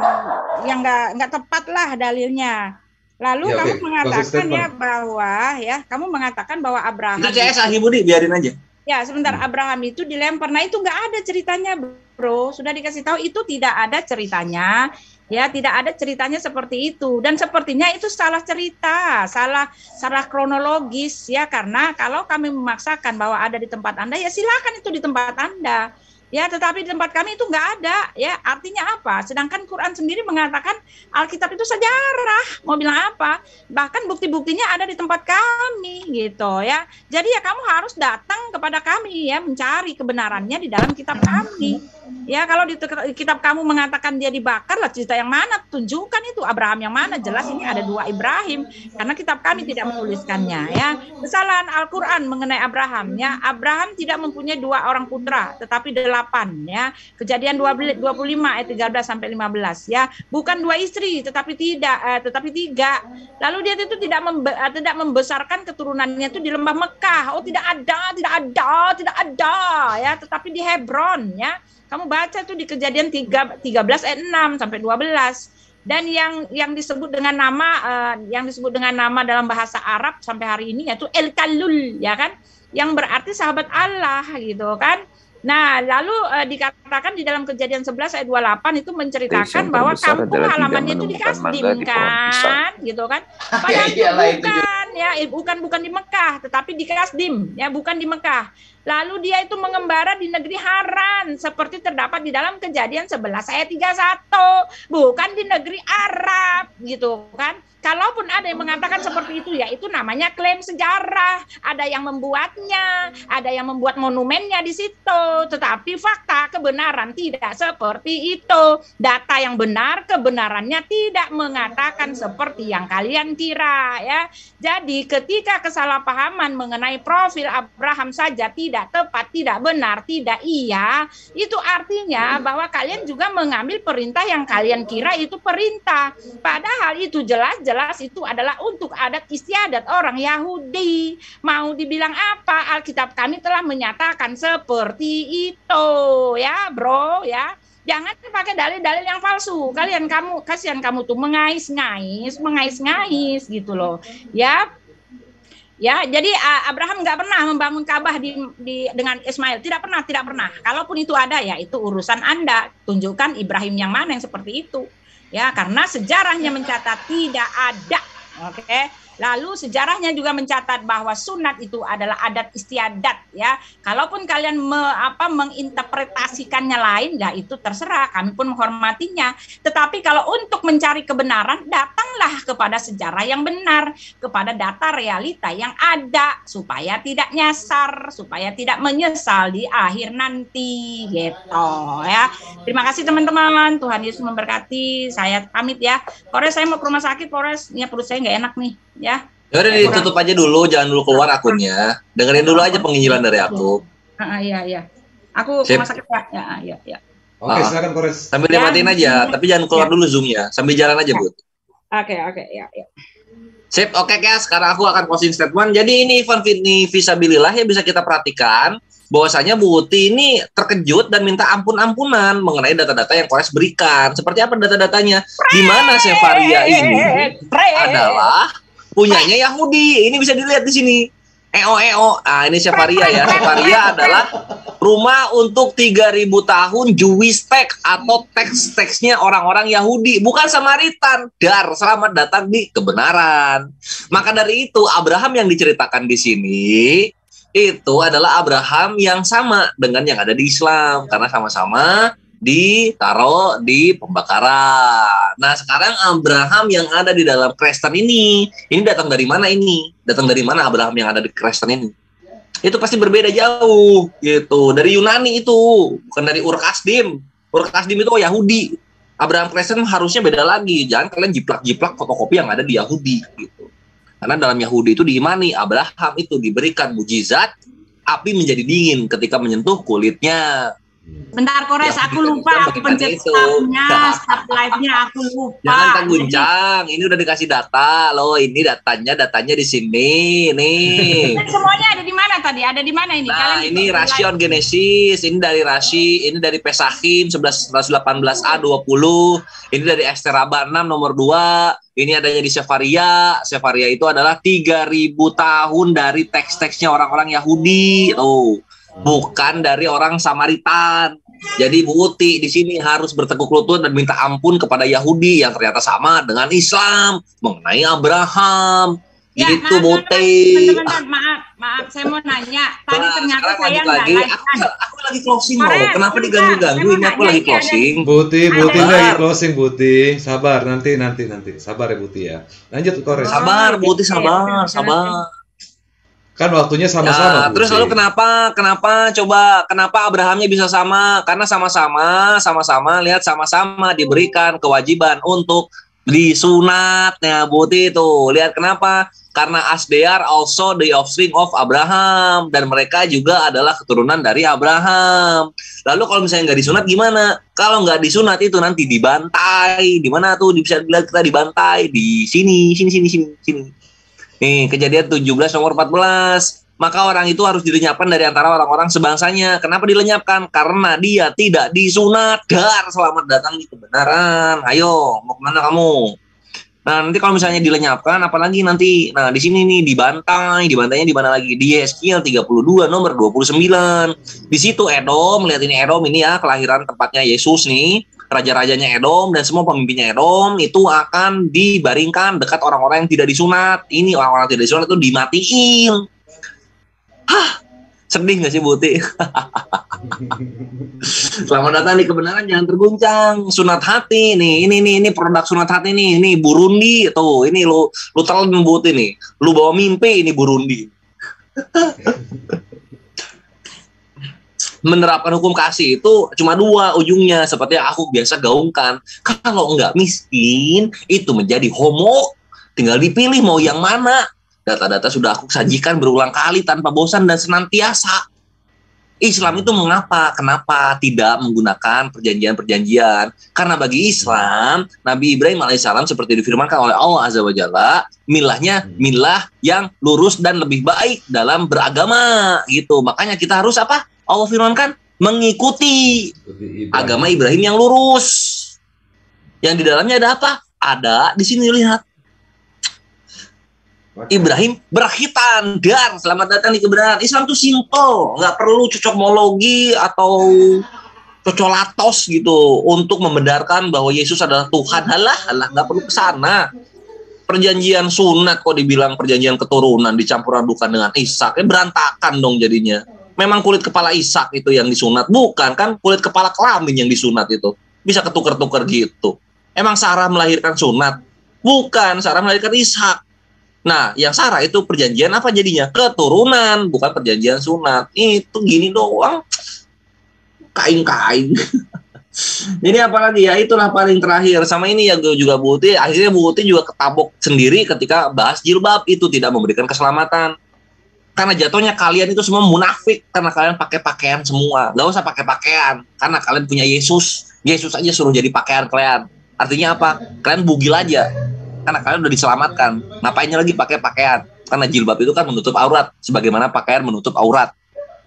yang nggak nggak tepat lah dalilnya Lalu ya, kamu okay. mengatakan ya bahwa ya kamu mengatakan bahwa Abraham. Nah, saya Budi biarin aja. Ya sebentar hmm. Abraham itu dilempar. Nah itu nggak ada ceritanya bro. Sudah dikasih tahu itu tidak ada ceritanya. Ya tidak ada ceritanya seperti itu dan sepertinya itu salah cerita, salah salah kronologis ya karena kalau kami memaksakan bahwa ada di tempat anda ya silakan itu di tempat anda Ya, tetapi di tempat kami itu nggak ada. Ya, artinya apa? Sedangkan Quran sendiri mengatakan Alkitab itu sejarah. Mau bilang apa? Bahkan bukti-buktinya ada di tempat kami, gitu ya. Jadi ya kamu harus datang kepada kami ya, mencari kebenarannya di dalam kitab kami. Ya kalau di kitab kamu mengatakan dia dibakar lah cerita yang mana? Tunjukkan itu Abraham yang mana? Jelas ini ada dua Ibrahim karena kitab kami tidak menuliskannya ya. Kesalahan Al-Qur'an mengenai Abraham ya. Abraham tidak mempunyai dua orang putra tetapi delapan ya. Kejadian 25 ayat 13 sampai 15 ya. Bukan dua istri tetapi tidak eh, tetapi tiga. Lalu dia itu tidak membe eh, tidak membesarkan keturunannya itu di lembah Mekah. Oh tidak ada, tidak ada, tidak ada ya, tetapi di Hebron ya kamu baca tuh di kejadian 3, 13 ayat 6 sampai 12. Dan yang yang disebut dengan nama uh, yang disebut dengan nama dalam bahasa Arab sampai hari ini yaitu El Kalul ya kan yang berarti sahabat Allah gitu kan. Nah, lalu uh, dikatakan di dalam kejadian 11 ayat 28 itu menceritakan bahwa kampung halamannya itu di kan, gitu kan. <laughs> Padahal bukan ya bukan bukan di Mekah tetapi di Kasdim ya bukan di Mekah. Lalu dia itu mengembara di negeri Haran seperti terdapat di dalam kejadian 11 ayat 31 bukan di negeri Arab gitu kan. Kalaupun ada yang mengatakan seperti itu ya itu namanya klaim sejarah. Ada yang membuatnya, ada yang membuat monumennya di situ. Tetapi fakta kebenaran tidak seperti itu. Data yang benar kebenarannya tidak mengatakan seperti yang kalian kira ya. Jadi jadi ketika kesalahpahaman mengenai profil Abraham saja tidak tepat, tidak benar, tidak iya, itu artinya hmm. bahwa kalian juga mengambil perintah yang kalian kira itu perintah. Padahal itu jelas-jelas itu adalah untuk adat istiadat orang Yahudi. Mau dibilang apa? Alkitab kami telah menyatakan seperti itu ya, Bro, ya jangan pakai dalil-dalil yang palsu. Kalian kamu kasihan kamu tuh mengais-ngais, mengais-ngais gitu loh. Ya, Ya, jadi Abraham nggak pernah membangun Ka'bah di, di dengan Ismail, tidak pernah, tidak pernah. Kalaupun itu ada ya itu urusan Anda. Tunjukkan Ibrahim yang mana yang seperti itu. Ya, karena sejarahnya mencatat tidak ada. Oke. Okay? Lalu sejarahnya juga mencatat bahwa sunat itu adalah adat istiadat ya. Kalaupun kalian me, apa menginterpretasikannya lain, ya itu terserah, kami pun menghormatinya. Tetapi kalau untuk mencari kebenaran, datanglah kepada sejarah yang benar, kepada data realita yang ada supaya tidak nyasar, supaya tidak menyesal di akhir nanti gitu ya. Terima kasih teman-teman. Tuhan Yesus memberkati. Saya pamit ya. Kores saya mau ke rumah sakit, Kores. Ya perut saya nggak enak nih ya. Ya udah ditutup aja dulu, jangan dulu keluar akunnya. Dengerin dulu aja penginjilan dari aku. Ah iya iya. Aku sama rumah sakit ya. Ya ah, iya iya. Oke, okay, ah, silakan Kores. Sambil ya, dimatiin aja, tapi jangan keluar ya. dulu ya. Sambil jalan aja, ya. Bu. Oke, okay, oke, okay, ya, ya. Sip, oke okay, guys. Sekarang aku akan closing statement. Jadi ini Ivan ini Visabilillah ya bisa kita perhatikan bahwasanya Bu ini terkejut dan minta ampun-ampunan mengenai data-data yang Kores berikan. Seperti apa data-datanya? Di mana Sevaria ini adalah punyanya Yahudi. Ini bisa dilihat di sini. EO EO. Ah, ini Sefaria ya. Sefaria adalah rumah untuk 3000 tahun Jewish tech atau teks-teksnya orang-orang Yahudi, bukan Samaritan. Dar, selamat datang di kebenaran. Maka dari itu Abraham yang diceritakan di sini itu adalah Abraham yang sama dengan yang ada di Islam karena sama-sama ditaruh di pembakaran. Nah, sekarang Abraham yang ada di dalam Kristen ini, ini datang dari mana ini? Datang dari mana Abraham yang ada di Kristen ini? Itu pasti berbeda jauh gitu. Dari Yunani itu, bukan dari Urkasdim. Urkasdim itu Yahudi. Abraham Kristen harusnya beda lagi. Jangan kalian jiplak-jiplak fotokopi yang ada di Yahudi gitu. Karena dalam Yahudi itu diimani Abraham itu diberikan mujizat api menjadi dingin ketika menyentuh kulitnya Hmm. Bentar Kores, ya, aku lupa pencetamnya, live nya aku lupa. Jangan tangguncang, ini udah dikasih data loh. Ini datanya, datanya di sini nih. <laughs> Semuanya ada di mana tadi? Ada di mana ini? Nah, Kalian ini Rasion Genesis, ini dari Rasi, ini dari Pesahim 1118A 20, ini dari Esteraba 6 nomor 2. Ini adanya di Sefaria. Sefaria itu adalah 3000 tahun dari teks-teksnya orang-orang Yahudi. Oh bukan dari orang Samaritan. Jadi Bu Uti di sini harus berteguk lutut dan minta ampun kepada Yahudi yang ternyata sama dengan Islam mengenai Abraham. Ya, itu Bu Uti. Maaf, maaf, saya mau nanya. Tadi nah, ternyata saya lagi, lagi. Aku, aku lagi closing loh. Kenapa diganggu-ganggu? Ini aku lagi closing. Bu Uti, Buti, Buti lagi closing Bu Uti. Sabar nanti, nanti, nanti. Sabar ya Bu Uti ya. Lanjut Kore. Sabar Bu Buti, sabar, sabar kan waktunya sama-sama. Ya, terus lalu kenapa kenapa coba kenapa Abrahamnya bisa sama? Karena sama-sama sama-sama lihat sama-sama diberikan kewajiban untuk disunatnya Buti itu. Lihat kenapa? Karena Asdear also the offspring of Abraham dan mereka juga adalah keturunan dari Abraham. Lalu kalau misalnya nggak disunat gimana? Kalau nggak disunat itu nanti dibantai. Di mana tuh bisa dilihat kita dibantai di sini, sini, sini, sini, sini Nih, kejadian 17 nomor 14. Maka orang itu harus dilenyapkan dari antara orang-orang sebangsanya. Kenapa dilenyapkan? Karena dia tidak disunat. Dar, selamat datang di kebenaran. Ayo, mau kemana kamu? Nah, nanti kalau misalnya dilenyapkan, apalagi nanti, nah di sini nih dibantai, dibantainya di mana lagi? Di puluh 32, nomor 29. Di situ Edom, lihat ini Edom, ini ya kelahiran tempatnya Yesus nih raja-rajanya Edom dan semua pemimpinnya Edom itu akan dibaringkan dekat orang-orang yang tidak disunat. Ini orang-orang tidak disunat itu dimatiin. Hah, sedih gak sih Buti? <laughs> Selamat datang di kebenaran jangan terguncang. Sunat hati nih, ini nih ini produk sunat hati nih, ini Burundi tuh, ini lu lu telan Buti ini. Lu bawa mimpi ini Burundi. <laughs> menerapkan hukum kasih itu cuma dua ujungnya seperti yang aku biasa gaungkan kalau nggak miskin itu menjadi homo tinggal dipilih mau yang mana data-data sudah aku sajikan berulang kali tanpa bosan dan senantiasa Islam itu mengapa kenapa tidak menggunakan perjanjian-perjanjian karena bagi Islam Nabi Ibrahim alaihissalam seperti difirmankan oleh Allah azza wajalla milahnya hmm. milah yang lurus dan lebih baik dalam beragama gitu makanya kita harus apa Allah firmankan mengikuti Ibrahim. agama Ibrahim yang lurus. Yang di dalamnya ada apa? Ada di sini lihat. Ibrahim berkhitan, dan selamat datang di kebenaran. Islam itu simple, nggak perlu cocok cocokmologi atau cocolatos gitu untuk membenarkan bahwa Yesus adalah Tuhan. Halah, halah, nggak perlu ke sana. Perjanjian sunat kok dibilang perjanjian keturunan dicampur adukan dengan Ishak, ya berantakan dong jadinya memang kulit kepala Ishak itu yang disunat, bukan kan kulit kepala kelamin yang disunat itu. Bisa ketuker-tuker gitu. Emang Sarah melahirkan sunat? Bukan, Sarah melahirkan Ishak. Nah, yang Sarah itu perjanjian apa jadinya? Keturunan, bukan perjanjian sunat. Itu gini doang. Kain-kain. <laughs> Ini apalagi ya itulah paling terakhir sama ini ya gue juga bukti akhirnya bukti juga ketabok sendiri ketika bahas jilbab itu tidak memberikan keselamatan karena jatuhnya kalian itu semua munafik karena kalian pakai pakaian semua gak usah pakai pakaian karena kalian punya Yesus Yesus aja suruh jadi pakaian kalian artinya apa kalian bugil aja karena kalian udah diselamatkan ngapainnya lagi pakai pakaian karena jilbab itu kan menutup aurat sebagaimana pakaian menutup aurat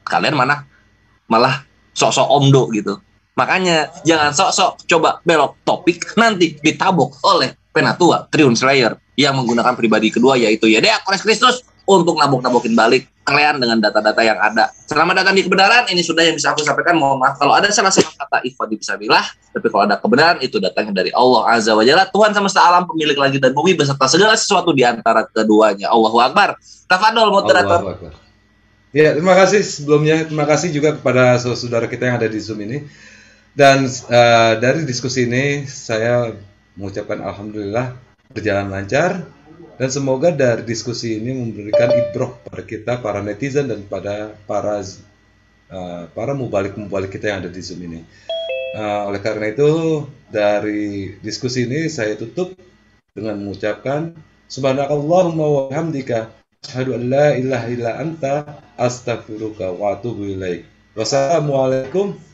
kalian mana malah sok-sok omdo gitu makanya jangan sok-sok coba belok topik nanti ditabok oleh Penatua Triun Slayer yang menggunakan pribadi kedua yaitu Yedea Kores Kristus untuk nabok-nabokin balik kalian dengan data-data yang ada. Selama datang di kebenaran, ini sudah yang bisa aku sampaikan. Mohon maaf kalau ada salah-salah kata Ikhwan Bisabilah, tapi kalau ada kebenaran itu datangnya dari Allah Azza wa Jalla, Tuhan semesta alam pemilik langit dan bumi beserta segala sesuatu di antara keduanya. Allahu Akbar. Tafadol moderator. Ya, terima kasih sebelumnya. Terima kasih juga kepada saudara kita yang ada di Zoom ini. Dan uh, dari diskusi ini saya mengucapkan alhamdulillah berjalan lancar dan semoga dari diskusi ini memberikan ibroh pada kita, para netizen, dan pada para uh, para mubalik-mubalik kita yang ada di Zoom ini. Uh, oleh karena itu, dari diskusi ini saya tutup dengan mengucapkan Subhanakallahumma wa hamdika Ashadu an la ilaha illa anta astaghfiruka wa atubu ilaik. Wassalamualaikum